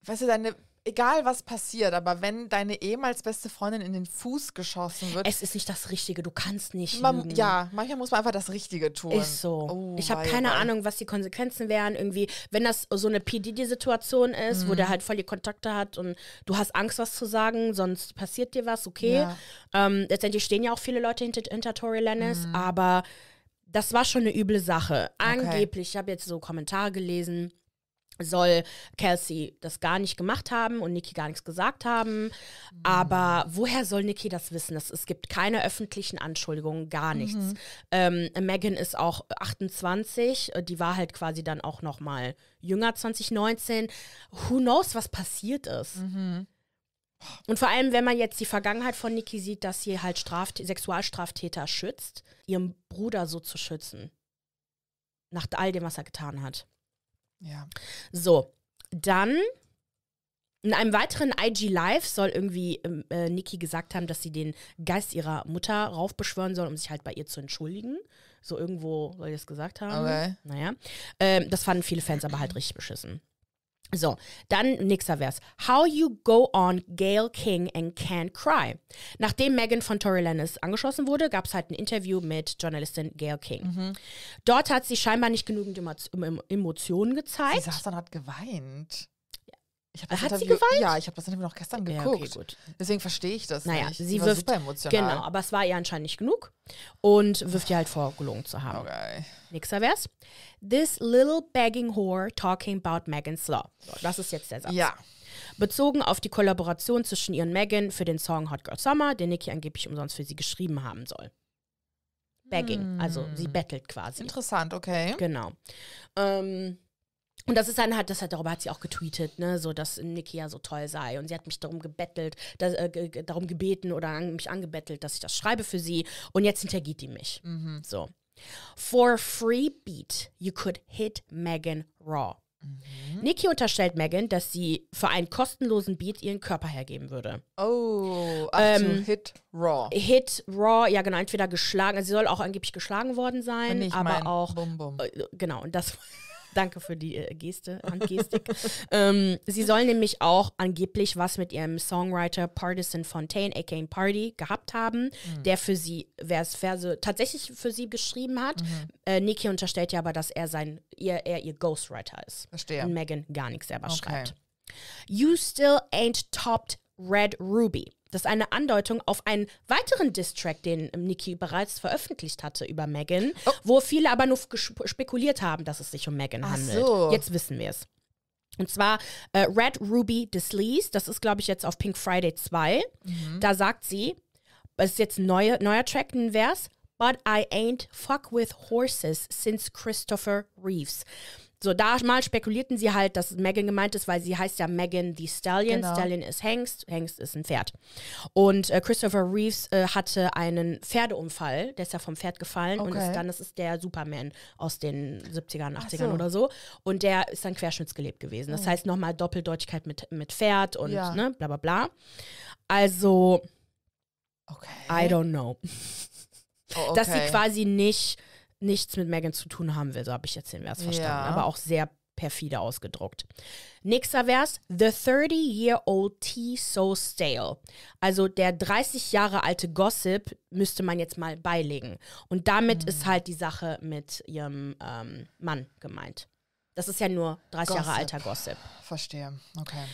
Weißt du, deine egal was passiert, aber wenn deine ehemals beste Freundin in den Fuß geschossen wird. Es ist nicht das Richtige, du kannst nicht. Man, ja, manchmal muss man einfach das Richtige tun. Ist so. Oh, ich habe keine wei. Ahnung, was die Konsequenzen wären. Irgendwie, wenn das so eine PDD-Situation ist, mhm. wo der mhm. halt voll die Kontakte hat und du hast Angst, was zu sagen, sonst passiert dir was, okay. Ja. Ähm, letztendlich stehen ja auch viele Leute hinter, hinter Tory Lannis, mhm. aber das war schon eine üble Sache. Angeblich, okay. ich habe jetzt so Kommentare gelesen soll Kelsey das gar nicht gemacht haben und Nikki gar nichts gesagt haben. Mhm. Aber woher soll Nikki das wissen? Das, es gibt keine öffentlichen Anschuldigungen, gar nichts. Mhm. Ähm, Megan ist auch 28, äh, die war halt quasi dann auch noch mal jünger 2019. Who knows, was passiert ist? Mhm. Und vor allem, wenn man jetzt die Vergangenheit von Nikki sieht, dass sie halt Straft Sexualstraftäter schützt, ihrem Bruder so zu schützen. Nach all dem, was er getan hat. Ja. So, dann in einem weiteren IG Live soll irgendwie ähm, äh, Niki gesagt haben, dass sie den Geist ihrer Mutter raufbeschwören soll, um sich halt bei ihr zu entschuldigen. So irgendwo soll ich das gesagt haben. Okay. Naja. Ähm, das fanden viele Fans aber halt richtig beschissen. So, dann nächster Vers. How you go on Gail King and can't cry. Nachdem Megan von Tori Lannis angeschossen wurde, gab es halt ein Interview mit Journalistin Gail King. Mhm. Dort hat sie scheinbar nicht genügend Emotionen gezeigt. Sie saß dann hat geweint. Hat sie geweint? Ja, ich habe das Interview noch gestern geguckt. Ja, okay, gut. Deswegen verstehe ich das naja, nicht. Sie, sie wirft, super emotional. Genau, aber es war ihr anscheinend nicht genug und wirft ihr halt vor, gelogen zu haben. Okay. Nächster Vers. This little begging whore talking about Megan's Law. So, das ist jetzt der Satz. Ja. Bezogen auf die Kollaboration zwischen ihr und Megan für den Song Hot Girl Summer, den Nicki angeblich umsonst für sie geschrieben haben soll. Begging, hm. also sie hm. bettelt quasi. Interessant, okay. Genau. Ähm, und das ist dann halt, das hat, darüber hat sie auch getweetet, ne, so, dass Niki ja so toll sei. Und sie hat mich darum gebettelt, dass, äh, darum gebeten oder an, mich angebettelt, dass ich das schreibe für sie. Und jetzt hintergeht die mich. Mhm. So. For a free beat, you could hit Megan raw. Mhm. Nikki unterstellt Megan, dass sie für einen kostenlosen Beat ihren Körper hergeben würde. Oh, also ähm, Hit Raw. Hit Raw, ja genau, entweder geschlagen, also sie soll auch angeblich geschlagen worden sein, aber auch bum, bum. Äh, genau, und das Danke für die äh, Geste, Handgestik. ähm, sie soll nämlich auch angeblich was mit ihrem Songwriter Partisan Fontaine, aka Party, gehabt haben, mhm. der für sie Vers, Verse tatsächlich für sie geschrieben hat. Mhm. Äh, Nikki unterstellt ja aber, dass er sein, ihr, er ihr Ghostwriter ist. Verstehe. Und Megan gar nichts selber okay. schreibt. You still ain't topped Red Ruby. Das ist eine Andeutung auf einen weiteren Distrack, den ähm, Nikki bereits veröffentlicht hatte über Megan, oh. wo viele aber nur spekuliert haben, dass es sich um Megan handelt. So. Jetzt wissen wir es. Und zwar äh, Red Ruby Deslease, das ist, glaube ich, jetzt auf Pink Friday 2. Mhm. Da sagt sie, es ist jetzt ein neue, neuer Track, ein Vers, But I ain't fuck with horses since Christopher Reeves so da mal spekulierten sie halt, dass Megan gemeint ist, weil sie heißt ja Megan the Stallion. Genau. Stallion ist Hengst, Hengst ist ein Pferd. Und äh, Christopher Reeves äh, hatte einen Pferdeunfall, der ist ja vom Pferd gefallen okay. und ist dann, das ist der Superman aus den 70ern, 80ern so. oder so. Und der ist dann querschnittsgelebt gewesen. Das mhm. heißt nochmal Doppeldeutigkeit mit, mit Pferd und ja. ne, bla bla bla. Also, okay. I don't know. Oh, okay. Dass sie quasi nicht nichts mit Megan zu tun haben will. So habe ich jetzt den Vers verstanden. Ja. Aber auch sehr perfide ausgedruckt. Nächster Vers: The 30-year-old tea so stale. Also der 30 Jahre alte Gossip müsste man jetzt mal beilegen. Und damit mhm. ist hm. halt die Sache mit ihrem ähm, Mann gemeint. Das ist ja nur 30 Gossip. Jahre alter Gossip. Verstehe, okay.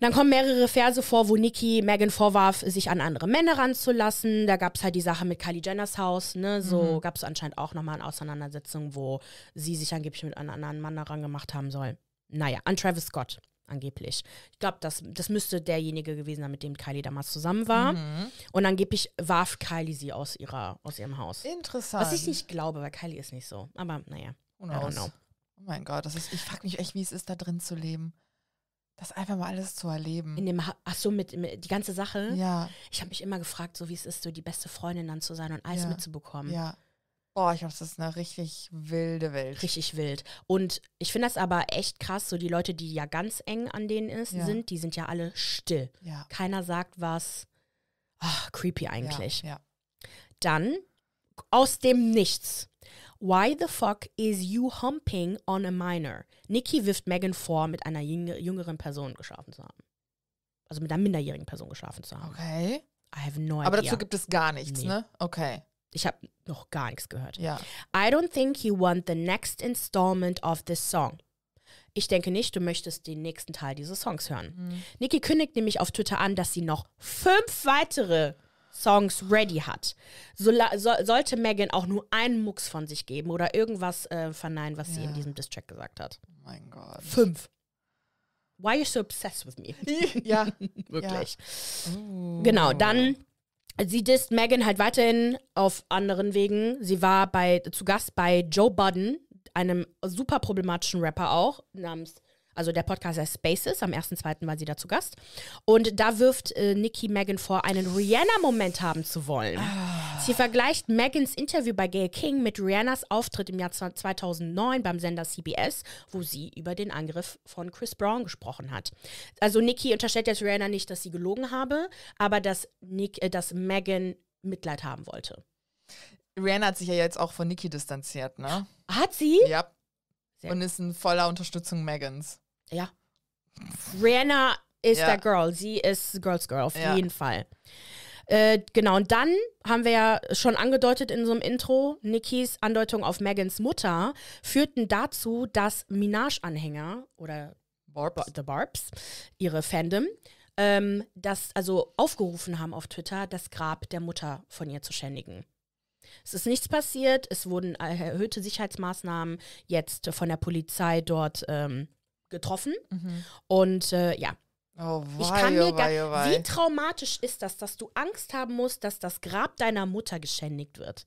Dann kommen mehrere Verse vor, wo Nikki Megan vorwarf, sich an andere Männer ranzulassen. Da gab es halt die Sache mit Kylie Jenners Haus. Ne? So mhm. gab es anscheinend auch nochmal eine Auseinandersetzung, wo sie sich angeblich mit einem anderen Mann daran gemacht haben soll. Naja, an Travis Scott angeblich. Ich glaube, das, das müsste derjenige gewesen sein, mit dem Kylie damals zusammen war. Mhm. Und angeblich warf Kylie sie aus, ihrer, aus ihrem Haus. Interessant. Was ich nicht glaube, weil Kylie ist nicht so. Aber naja. I don't know. Oh mein Gott, das ist, ich frage mich echt, wie es ist, da drin zu leben. Das einfach mal alles zu erleben. In dem, ach so, mit, mit, die ganze Sache. Ja. Ich habe mich immer gefragt, so wie es ist, so die beste Freundin dann zu sein und alles ja. mitzubekommen. Ja. Boah, ich glaube, das ist eine richtig wilde Welt. Richtig wild. Und ich finde das aber echt krass, so die Leute, die ja ganz eng an denen ist, ja. sind, die sind ja alle still. Ja. Keiner sagt was. Ach, creepy eigentlich. Ja, Dann aus dem Nichts Why the fuck is you humping on a minor? Nikki wirft Megan vor, mit einer jüngeren Person geschlafen zu haben. Also mit einer minderjährigen Person geschlafen zu haben. Okay. I have no idea. Aber dazu gibt es gar nichts, nee. ne? Okay. Ich habe noch gar nichts gehört. Ja. I don't think you want the next installment of this song. Ich denke nicht, du möchtest den nächsten Teil dieses Songs hören. Mhm. Nikki kündigt nämlich auf Twitter an, dass sie noch fünf weitere Songs ready hat. So, so, sollte Megan auch nur einen Mucks von sich geben oder irgendwas äh, verneinen, was ja. sie in diesem Distrack gesagt hat. Oh mein Gott. Fünf. Why are you so obsessed with me? ja. Wirklich. Ja. Oh. Genau, dann sie disst Megan halt weiterhin auf anderen Wegen. Sie war bei, zu Gast bei Joe Budden, einem super problematischen Rapper auch, namens also der Podcast heißt Spaces. Am 1.2. war sie dazu Gast. Und da wirft äh, Nikki Megan vor, einen Rihanna-Moment haben zu wollen. Ah. Sie vergleicht Megans Interview bei Gail King mit Rihannas Auftritt im Jahr 2009 beim Sender CBS, wo sie über den Angriff von Chris Brown gesprochen hat. Also Nikki unterstellt jetzt Rihanna nicht, dass sie gelogen habe, aber dass, Nick, äh, dass Megan Mitleid haben wollte. Rihanna hat sich ja jetzt auch von Nikki distanziert, ne? Hat sie? Ja. Sehr und ist in voller Unterstützung Megans. Ja. Rihanna ist ja. der Girl. Sie ist Girls Girl, auf ja. jeden Fall. Äh, genau, und dann haben wir ja schon angedeutet in so einem Intro, Nikis Andeutung auf Megans Mutter führten dazu, dass Minaj-Anhänger oder Barbs. The Barbs, ihre Fandom, ähm, das also aufgerufen haben auf Twitter, das Grab der Mutter von ihr zu schändigen. Es ist nichts passiert, es wurden erhöhte Sicherheitsmaßnahmen jetzt von der Polizei dort ähm, getroffen. Mhm. Und äh, ja. Oh, wei, ich kann mir oh, wei, oh, wei. Wie traumatisch ist das, dass du Angst haben musst, dass das Grab deiner Mutter geschändigt wird?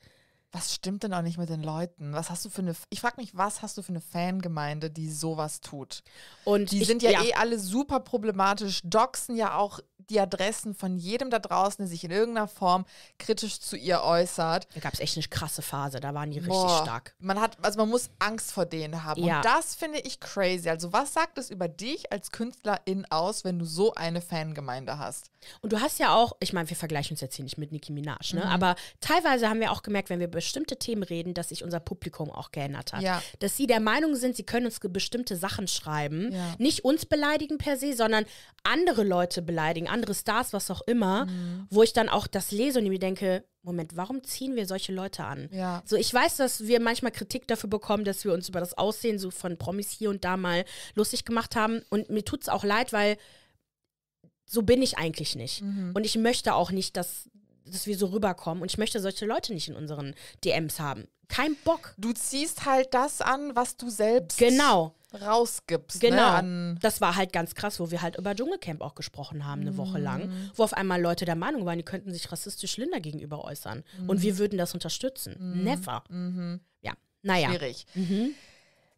Was stimmt denn auch nicht mit den Leuten? Was hast du für eine Ich frage mich, was hast du für eine Fangemeinde, die sowas tut? Und die ich, sind ja, ja, eh alle super problematisch, doxen ja auch die Adressen von jedem da draußen, der sich in irgendeiner Form kritisch zu ihr äußert. Da gab es echt eine krasse Phase, da waren die richtig stark. Man hat, also man muss Angst vor denen haben. Ja. Und das finde ich crazy. Also, was sagt es über dich als Künstlerin aus, wenn du so eine Fangemeinde hast? Und du hast ja auch, ich meine, wir vergleichen uns jetzt hier nicht mit Nicki Minaj, ne? Mhm. Aber teilweise haben wir auch gemerkt, wenn wir über bestimmte Themen reden, dass sich unser Publikum auch geändert hat. Ja. Dass sie der Meinung sind, sie können uns bestimmte Sachen schreiben. Ja. Nicht uns beleidigen per se, sondern andere Leute beleidigen, andere Stars, was auch immer, mhm. wo ich dann auch das lese und mir denke, Moment, warum ziehen wir solche Leute an? Ja. So, ich weiß, dass wir manchmal Kritik dafür bekommen, dass wir uns über das Aussehen so von Promis hier und da mal lustig gemacht haben. Und mir tut es auch leid, weil so bin ich eigentlich nicht. Mhm. Und ich möchte auch nicht, dass dass wir so rüberkommen. Und ich möchte solche Leute nicht in unseren DMs haben. Kein Bock. Du ziehst halt das an, was du selbst genau. rausgibst. Ne, genau. Ne? das war halt ganz krass, wo wir halt über Dschungelcamp auch gesprochen haben, eine mhm. Woche lang, mhm. wo auf einmal Leute der Meinung waren, die könnten sich rassistisch Linda gegenüber äußern. Mhm. Und wir würden das unterstützen. Mhm. Never. Mhm. Ja, naja. Schwierig. Mhm.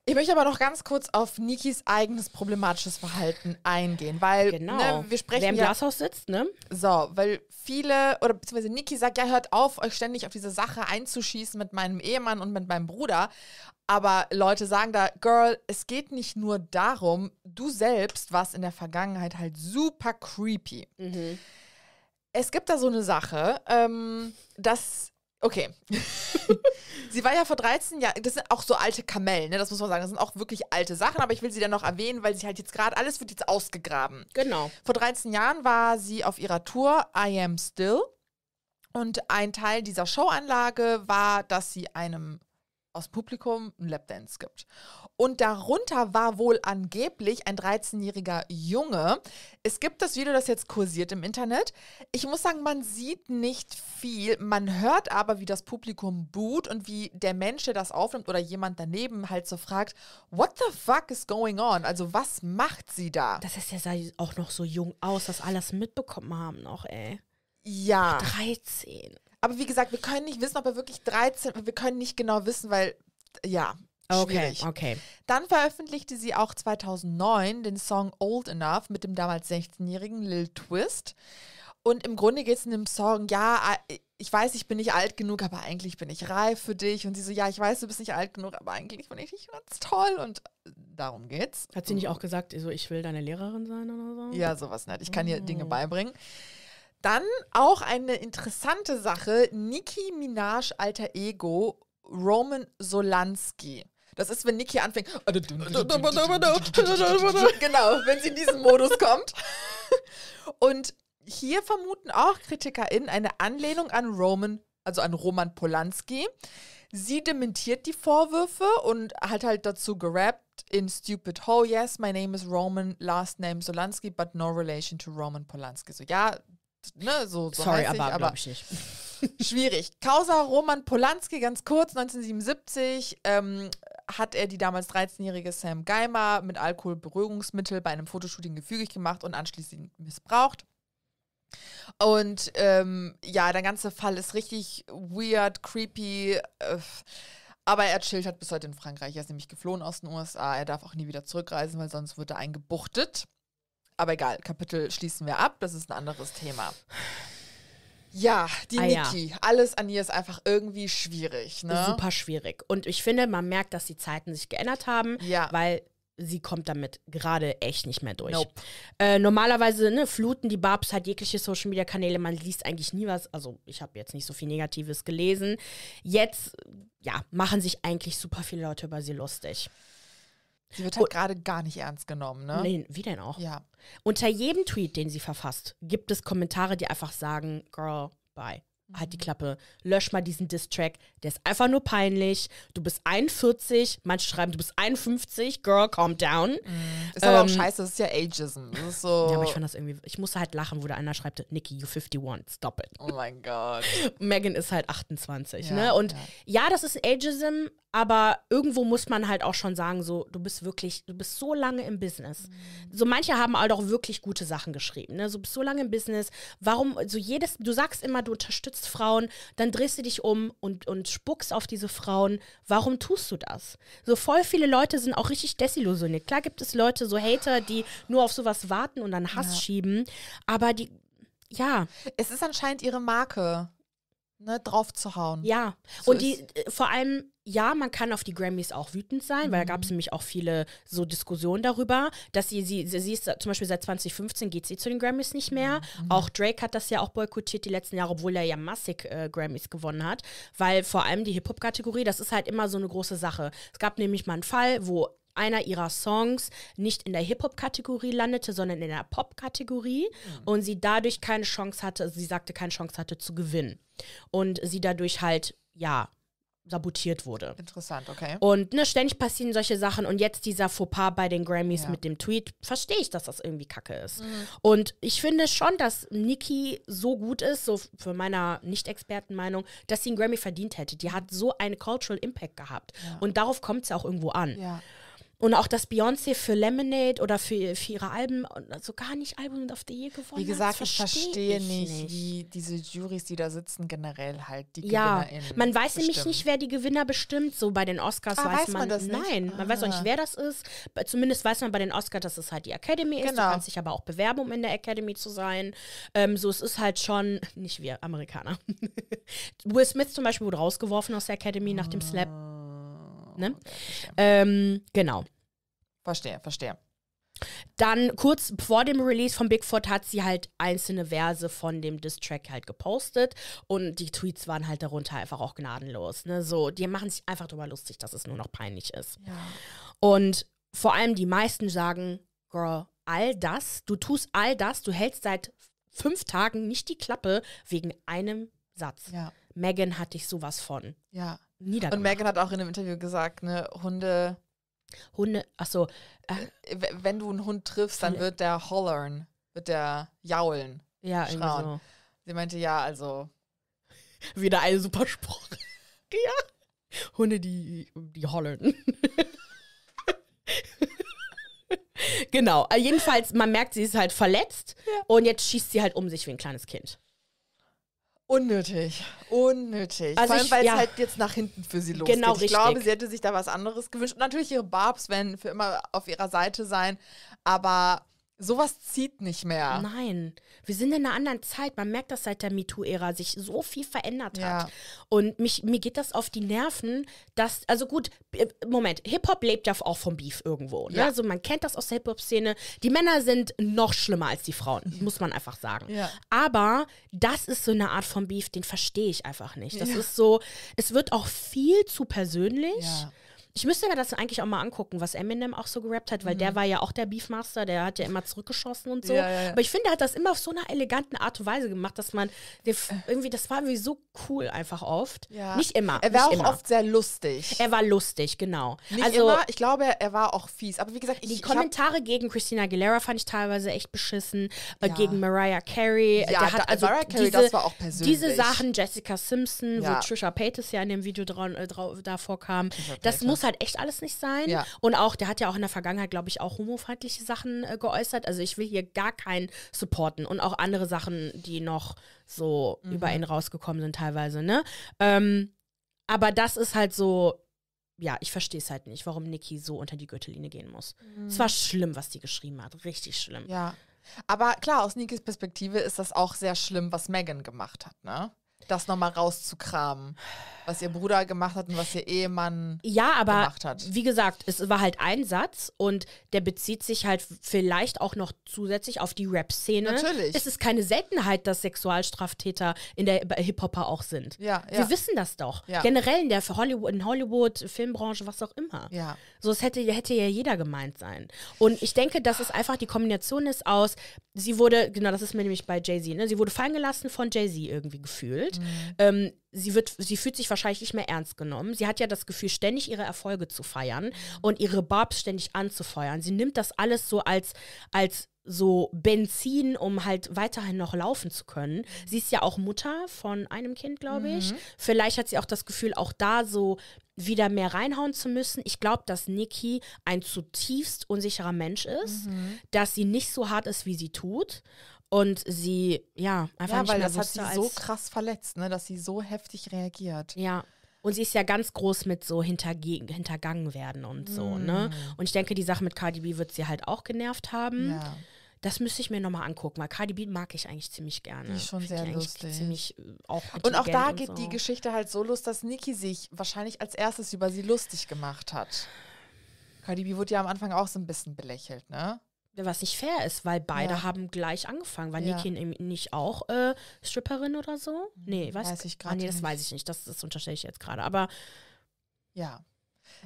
Ich möchte aber noch ganz kurz auf Nikis eigenes problematisches Verhalten eingehen, weil ne, genau. ne, wir sprechen. Wer im ja, Glashaus sitzt, ne? So, weil viele, oder beziehungsweise Niki sagt, ja, hört auf, euch ständig auf diese Sache einzuschießen mit meinem Ehemann und mit meinem Bruder. Aber Leute sagen da, Girl, es geht nicht nur darum, du selbst warst in der Vergangenheit halt super creepy. Mhm. Es gibt da so eine Sache, ähm, dass Okay. sie war ja vor 13 Jahren, das sind auch so alte Kamellen, ne? das muss man sagen. Das sind auch wirklich alte Sachen, aber ich will sie dann noch erwähnen, weil sie halt jetzt gerade, alles wird jetzt ausgegraben. Genau. Vor 13 Jahren war sie auf ihrer Tour I Am Still. Und ein Teil dieser Showanlage war, dass sie einem aus Publikum ein Lapdance gibt. Und darunter war wohl angeblich ein 13-jähriger Junge. Es gibt das Video, das jetzt kursiert im Internet. Ich muss sagen, man sieht nicht viel. Man hört aber, wie das Publikum boot und wie der Mensch, der das aufnimmt oder jemand daneben halt so fragt, what the fuck is going on? Also was macht sie da? Das ist ja auch noch so jung aus, dass alle das mitbekommen haben noch, ey. Ja. 13. Aber wie gesagt, wir können nicht wissen, ob er wirklich 13, wir können nicht genau wissen, weil, ja, Okay, Schwierig. okay. Dann veröffentlichte sie auch 2009 den Song Old Enough mit dem damals 16-jährigen Lil Twist. Und im Grunde geht es in dem Song, ja, ich weiß, ich bin nicht alt genug, aber eigentlich bin ich reif für dich. Und sie so, ja, ich weiß, du bist nicht alt genug, aber eigentlich bin ich nicht ganz toll. Und darum geht's. Hat sie nicht auch gesagt, so, ich will deine Lehrerin sein oder so? Ja, sowas nicht. Ich kann dir Dinge mhm. beibringen. Dann auch eine interessante Sache: Nicki Minaj alter Ego Roman Solanski. Das ist, wenn Nicki anfängt. genau, wenn sie in diesen Modus kommt. Und hier vermuten auch KritikerInnen eine Anlehnung an Roman, also an Roman Polanski. Sie dementiert die Vorwürfe und hat halt dazu gerappt in Stupid Ho, oh, yes, my name is Roman, last name Solanski, but no relation to Roman Polanski. So, ja, ne, so, so Sorry, aber, aber ich nicht. Schwierig. Causa Roman Polanski, ganz kurz, 1977 ähm, hat er die damals 13-jährige Sam Geimer mit Alkoholberuhigungsmittel bei einem Fotoshooting gefügig gemacht und anschließend missbraucht. Und ähm, ja, der ganze Fall ist richtig weird, creepy. Äh, aber er chillt halt bis heute in Frankreich. Er ist nämlich geflohen aus den USA. Er darf auch nie wieder zurückreisen, weil sonst wird er eingebuchtet. Aber egal, Kapitel schließen wir ab, das ist ein anderes Thema. Ja, die ah, Niki. Ja. Alles an ihr ist einfach irgendwie schwierig. Ne? Super schwierig. Und ich finde, man merkt, dass die Zeiten sich geändert haben, ja. weil sie kommt damit gerade echt nicht mehr durch. Nope. Äh, normalerweise ne, fluten die Barbs halt jegliche Social-Media-Kanäle. Man liest eigentlich nie was. Also ich habe jetzt nicht so viel Negatives gelesen. Jetzt, ja, machen sich eigentlich super viele Leute über sie lustig. Sie wird halt gerade gar nicht ernst genommen, ne? Nee, wie denn auch? Ja. Unter jedem Tweet, den sie verfasst, gibt es Kommentare, die einfach sagen, Girl, bye. Mhm. Halt die mhm. Klappe, lösch mal diesen Diss-Track, der ist einfach nur peinlich. Du bist 41, manche schreiben, du bist 51, girl, calm down. Mhm. Ist ähm, aber auch ähm, scheiße, das ist ja Ageism. Das ist so ja, aber ich fand das irgendwie, ich musste halt lachen, wo der einer schreibt, Nikki, you 51, stop it. Oh mein Gott. Megan ist halt 28, ja, ne? Und ja. ja, das ist Ageism, aber irgendwo muss man halt auch schon sagen, so, du bist wirklich, du bist so lange im Business. Mhm. So manche haben halt auch wirklich gute Sachen geschrieben, ne? So bist so lange im Business. Warum, so jedes, du sagst immer, du unterstützt Frauen, dann drehst du dich um und, und spuckst auf diese Frauen. Warum tust du das? So voll viele Leute sind auch richtig desillusioniert. Klar gibt es Leute, so Hater, die nur auf sowas warten und dann Hass ja. schieben, aber die, ja. Es ist anscheinend ihre Marke, ne, drauf zu hauen. Ja. So und die, äh, vor allem, ja, man kann auf die Grammys auch wütend sein, mhm. weil da gab es mhm. nämlich auch viele so Diskussionen darüber, dass sie, sie, sie ist zum Beispiel seit 2015 geht sie zu den Grammys nicht mehr. Mhm. Auch Drake hat das ja auch boykottiert die letzten Jahre, obwohl er ja massig äh, Grammys gewonnen hat, weil vor allem die Hip-Hop-Kategorie, das ist halt immer so eine große Sache. Es gab nämlich mal einen Fall, wo einer ihrer Songs nicht in der Hip-Hop-Kategorie landete, sondern in der Pop-Kategorie mhm. und sie dadurch keine Chance hatte, sie sagte, keine Chance hatte zu gewinnen. Und sie dadurch halt, ja, sabotiert wurde. Interessant, okay. Und ne, ständig passieren solche Sachen und jetzt dieser Fauxpas bei den Grammys ja. mit dem Tweet, verstehe ich, dass das irgendwie kacke ist. Mhm. Und ich finde schon, dass Nikki so gut ist, so für meiner Nicht-Experten-Meinung, dass sie einen Grammy verdient hätte. Die hat so einen Cultural Impact gehabt. Ja. Und darauf kommt es ja auch irgendwo an. Ja. Und auch, dass Beyoncé für Lemonade oder für, für ihre Alben also gar nicht Album auf der Year gewonnen Wie gesagt, hat, ich verstehe ich nicht, nicht, wie diese Juries, die da sitzen, generell halt die ja, GewinnerInnen Man weiß bestimmen. nämlich nicht, wer die Gewinner bestimmt. So bei den Oscars ah, weiß, weiß, man, das nicht? Nein, ah. man weiß auch nicht, ah. wer das ist. Zumindest weiß man bei den Oscars, dass es halt die Academy genau. ist. Du genau. kannst dich aber auch bewerben, um in der Academy zu sein. Ähm, so, es ist halt schon, nicht wir, Amerikaner. Will Smith zum Beispiel wurde rausgeworfen aus der Academy ah. nach dem Slap. Ah. Ne? Okay, ähm, genau. Verstehe, verstehe. Dann kurz vor dem Release von Bigfoot hat sie halt einzelne Verse von dem Distrack halt gepostet und die Tweets waren halt darunter einfach auch gnadenlos. Ne? So, die machen sich einfach darüber lustig, dass es nur noch peinlich ist. Ja. Und vor allem die meisten sagen, Girl, all das, du tust all das, du hältst seit fünf Tagen nicht die Klappe wegen einem Satz. Ja. Megan hatte ich sowas von. Ja niedergemacht. Und Megan hat auch in einem Interview gesagt, ne, Hunde. Hunde, ach so. Äh, äh wenn du einen Hund triffst, dann wird der hollern, wird der jaulen. Ja, schrauen. So. Sie meinte, ja, also. Wieder ein super Spruch. ja. Hunde, die, die hollern. genau. Äh, jedenfalls, man merkt, sie ist halt verletzt ja. und jetzt schießt sie halt um sich wie ein kleines Kind. Unnötig, unnötig. Also Vor allem, weil es ja. halt jetzt nach hinten für sie losgeht. Genau, ich richtig. glaube, sie hätte sich da was anderes gewünscht. Und natürlich ihre Barbs werden für immer auf ihrer Seite sein, aber Sowas zieht nicht mehr. Nein, wir sind in einer anderen Zeit. Man merkt, dass seit der MeToo-Ära sich so viel verändert ja. hat. Und mich, mir geht das auf die Nerven, dass, also gut, äh, Moment, Hip-Hop lebt ja auch vom Beef irgendwo. Ne? Ja. Also man kennt das aus der Hip-Hop-Szene. Die Männer sind noch schlimmer als die Frauen, muss man einfach sagen. Aber das ist so eine Art von Beef, den verstehe ich einfach nicht. Das ist so, es wird auch viel zu persönlich. Ja ich müsste mir das eigentlich auch mal angucken, was Eminem auch so gerappt hat, weil mhm. der war ja auch der Beefmaster, der hat ja immer zurückgeschossen und so. Ja, ja, ja. Aber ich finde, er hat das immer auf so einer eleganten Art und Weise gemacht, dass man äh. irgendwie, das war irgendwie so cool einfach oft. Nicht immer. Er war auch immer. oft sehr lustig. Er war lustig, genau. Nicht also, immer, ich glaube, er war auch fies. Aber wie gesagt, ich, Die Kommentare hab, gegen Christina Aguilera fand ich teilweise echt beschissen. Äh, gegen Mariah Carey. Ja, der hat da, also Mariah Carey, diese, das war auch persönlich. Diese Sachen, Jessica Simpson, wo Trisha Paytas ja in dem Video dra, äh, dra davor kam, das muss muss halt echt alles nicht sein. Ja. Und auch, der hat ja auch in der Vergangenheit, glaube ich, auch homofeindliche Sachen äh, geäußert. Also ich will hier gar keinen supporten. Und auch andere Sachen, die noch so mhm. über ihn rausgekommen sind teilweise, ne? Ähm, aber das ist halt so, ja, ich verstehe es halt nicht, warum Niki so unter die Gürtellinie gehen muss. Mhm. Es war schlimm, was die geschrieben hat. Richtig schlimm. Ja. Aber klar, aus Nikis Perspektive ist das auch sehr schlimm, was Megan gemacht hat, ne? das nochmal rauszukramen, was ihr Bruder gemacht hat und was ihr Ehemann ja, aber gemacht hat. Wie gesagt, es war halt ein Satz und der bezieht sich halt vielleicht auch noch zusätzlich auf die Rap-Szene. Natürlich. Es ist keine Seltenheit, dass Sexualstraftäter in der Hip-Hopper auch sind. Ja, ja. Wir wissen das doch. Ja. Generell in der Hollywood, in Hollywood, Filmbranche, was auch immer. Ja. So, es hätte, hätte ja jeder gemeint sein. Und ich denke, dass es einfach die Kombination ist aus, sie wurde, genau, das ist mir nämlich bei Jay-Z, ne? Sie wurde fallen gelassen von Jay-Z irgendwie gefühlt. Mhm. Ähm, sie, wird, sie fühlt sich wahrscheinlich nicht mehr ernst genommen. Sie hat ja das Gefühl, ständig ihre Erfolge zu feiern mhm. und ihre Barbs ständig anzufeuern. Sie nimmt das alles so als, als so Benzin, um halt weiterhin noch laufen zu können. Sie ist ja auch Mutter von einem Kind, glaube ich. Mhm. Vielleicht hat sie auch das Gefühl, auch da so wieder mehr reinhauen zu müssen. Ich glaube, dass Nikki ein zutiefst unsicherer Mensch ist, mhm. dass sie nicht so hart ist, wie sie tut und sie, ja, einfach ja, nicht weil mehr das hat sie so krass verletzt, ne, dass sie so heftig reagiert. Ja. Und sie ist ja ganz groß mit so hinterge hintergangen werden und so, mm. ne? Und ich denke, die Sache mit Cardi B wird sie halt auch genervt haben. Ja. Das müsste ich mir nochmal angucken, weil Cardi B mag ich eigentlich ziemlich gerne. Die ist schon Find sehr lustig. Ziemlich, äh, auch und auch da und geht so. die Geschichte halt so los, dass Niki sich wahrscheinlich als erstes über sie lustig gemacht hat. Cardi B wurde ja am Anfang auch so ein bisschen belächelt, ne? Was nicht fair ist, weil beide ja. haben gleich angefangen. War ja. Niki nicht auch äh, Stripperin oder so? Hm, nee, weiß, weiß ich gerade ah, nee, das nicht. weiß ich nicht. Das, das unterstelle ich jetzt gerade. Aber ja,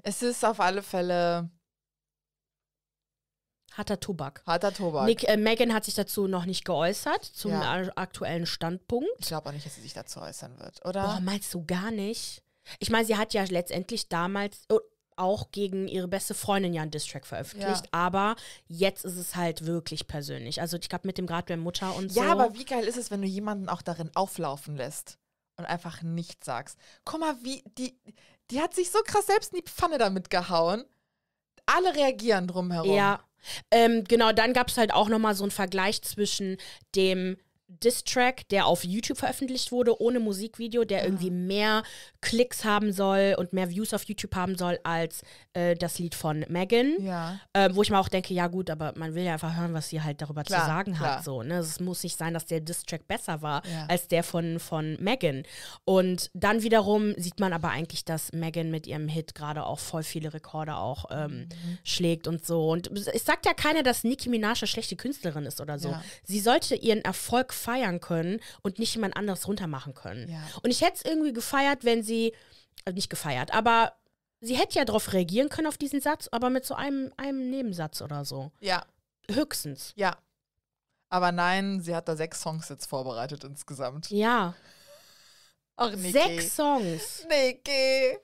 es ist auf alle Fälle Harter Tobak. Harter Tobak. Nick, äh, Megan hat sich dazu noch nicht geäußert, zum ja. aktuellen Standpunkt. Ich glaube auch nicht, dass sie sich dazu äußern wird, oder? Boah, meinst du gar nicht? Ich meine, sie hat ja letztendlich damals, oh, auch gegen ihre beste Freundin ja einen Distrack veröffentlicht, ja. aber jetzt ist es halt wirklich persönlich. Also ich glaube mit dem Grad der Mutter und ja, so. Ja, aber wie geil ist es, wenn du jemanden auch darin auflaufen lässt und einfach nichts sagst. Guck mal, wie die die hat sich so krass selbst in die Pfanne damit gehauen. Alle reagieren drumherum. Ja. Ähm, genau, dann gab es halt auch nochmal so einen Vergleich zwischen dem Diss-Track, der auf YouTube veröffentlicht wurde, ohne Musikvideo, der ah. irgendwie mehr Klicks haben soll und mehr Views auf YouTube haben soll als äh, das Lied von Megan. Ja. Äh, wo ich mir auch denke, ja gut, aber man will ja einfach hören, was sie halt darüber klar, zu sagen klar. hat. So, ne? Es muss nicht sein, dass der Diss-Track besser war ja. als der von, von Megan. Und dann wiederum sieht man aber eigentlich, dass Megan mit ihrem Hit gerade auch voll viele Rekorde auch ähm, mhm. schlägt und so. Und es sagt ja keiner, dass Nicki Minaj eine schlechte Künstlerin ist oder so. Ja. Sie sollte ihren Erfolg feiern können und nicht jemand anderes runtermachen können. Ja. Und ich hätte es irgendwie gefeiert, wenn sie, also nicht gefeiert, aber sie hätte ja darauf reagieren können auf diesen Satz, aber mit so einem, einem Nebensatz oder so. Ja. Höchstens. Ja. Aber nein, sie hat da sechs Songs jetzt vorbereitet insgesamt. Ja. Ach, Niki. Sechs Songs. Niki.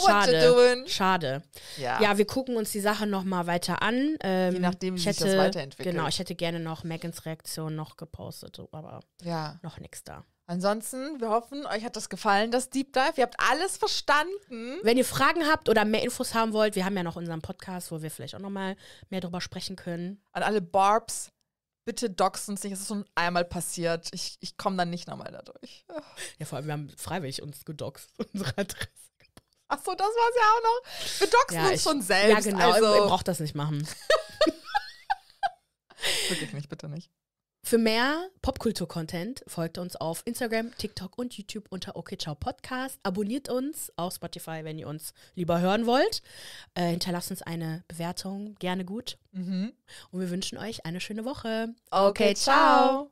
Schade. Schade. Ja. ja. wir gucken uns die Sache nochmal weiter an. Ähm, Je nachdem, wie hätte, sich das weiterentwickelt. Genau, ich hätte gerne noch Megans Reaktion noch gepostet, aber ja. noch nichts da. Ansonsten, wir hoffen, euch hat das gefallen, das Deep Dive. Ihr habt alles verstanden. Wenn ihr Fragen habt oder mehr Infos haben wollt, wir haben ja noch unseren Podcast, wo wir vielleicht auch nochmal mehr drüber sprechen können. An alle Barbs, bitte dox uns nicht. Es ist schon einmal passiert. Ich, ich komme dann nicht nochmal dadurch. Ja, vor allem, wir haben freiwillig uns gedoxt, unsere Adresse. Ach so, das war es ja auch noch. Wir doxen ja, uns ich, schon selbst. Ja, genau. Also. Ihr, braucht das nicht machen. Wirklich nicht, bitte nicht. Für mehr Popkultur-Content folgt uns auf Instagram, TikTok und YouTube unter OK Ciao Podcast. Abonniert uns auf Spotify, wenn ihr uns lieber hören wollt. Äh, hinterlasst uns eine Bewertung, gerne gut. Mhm. Und wir wünschen euch eine schöne Woche. Okay, ciao.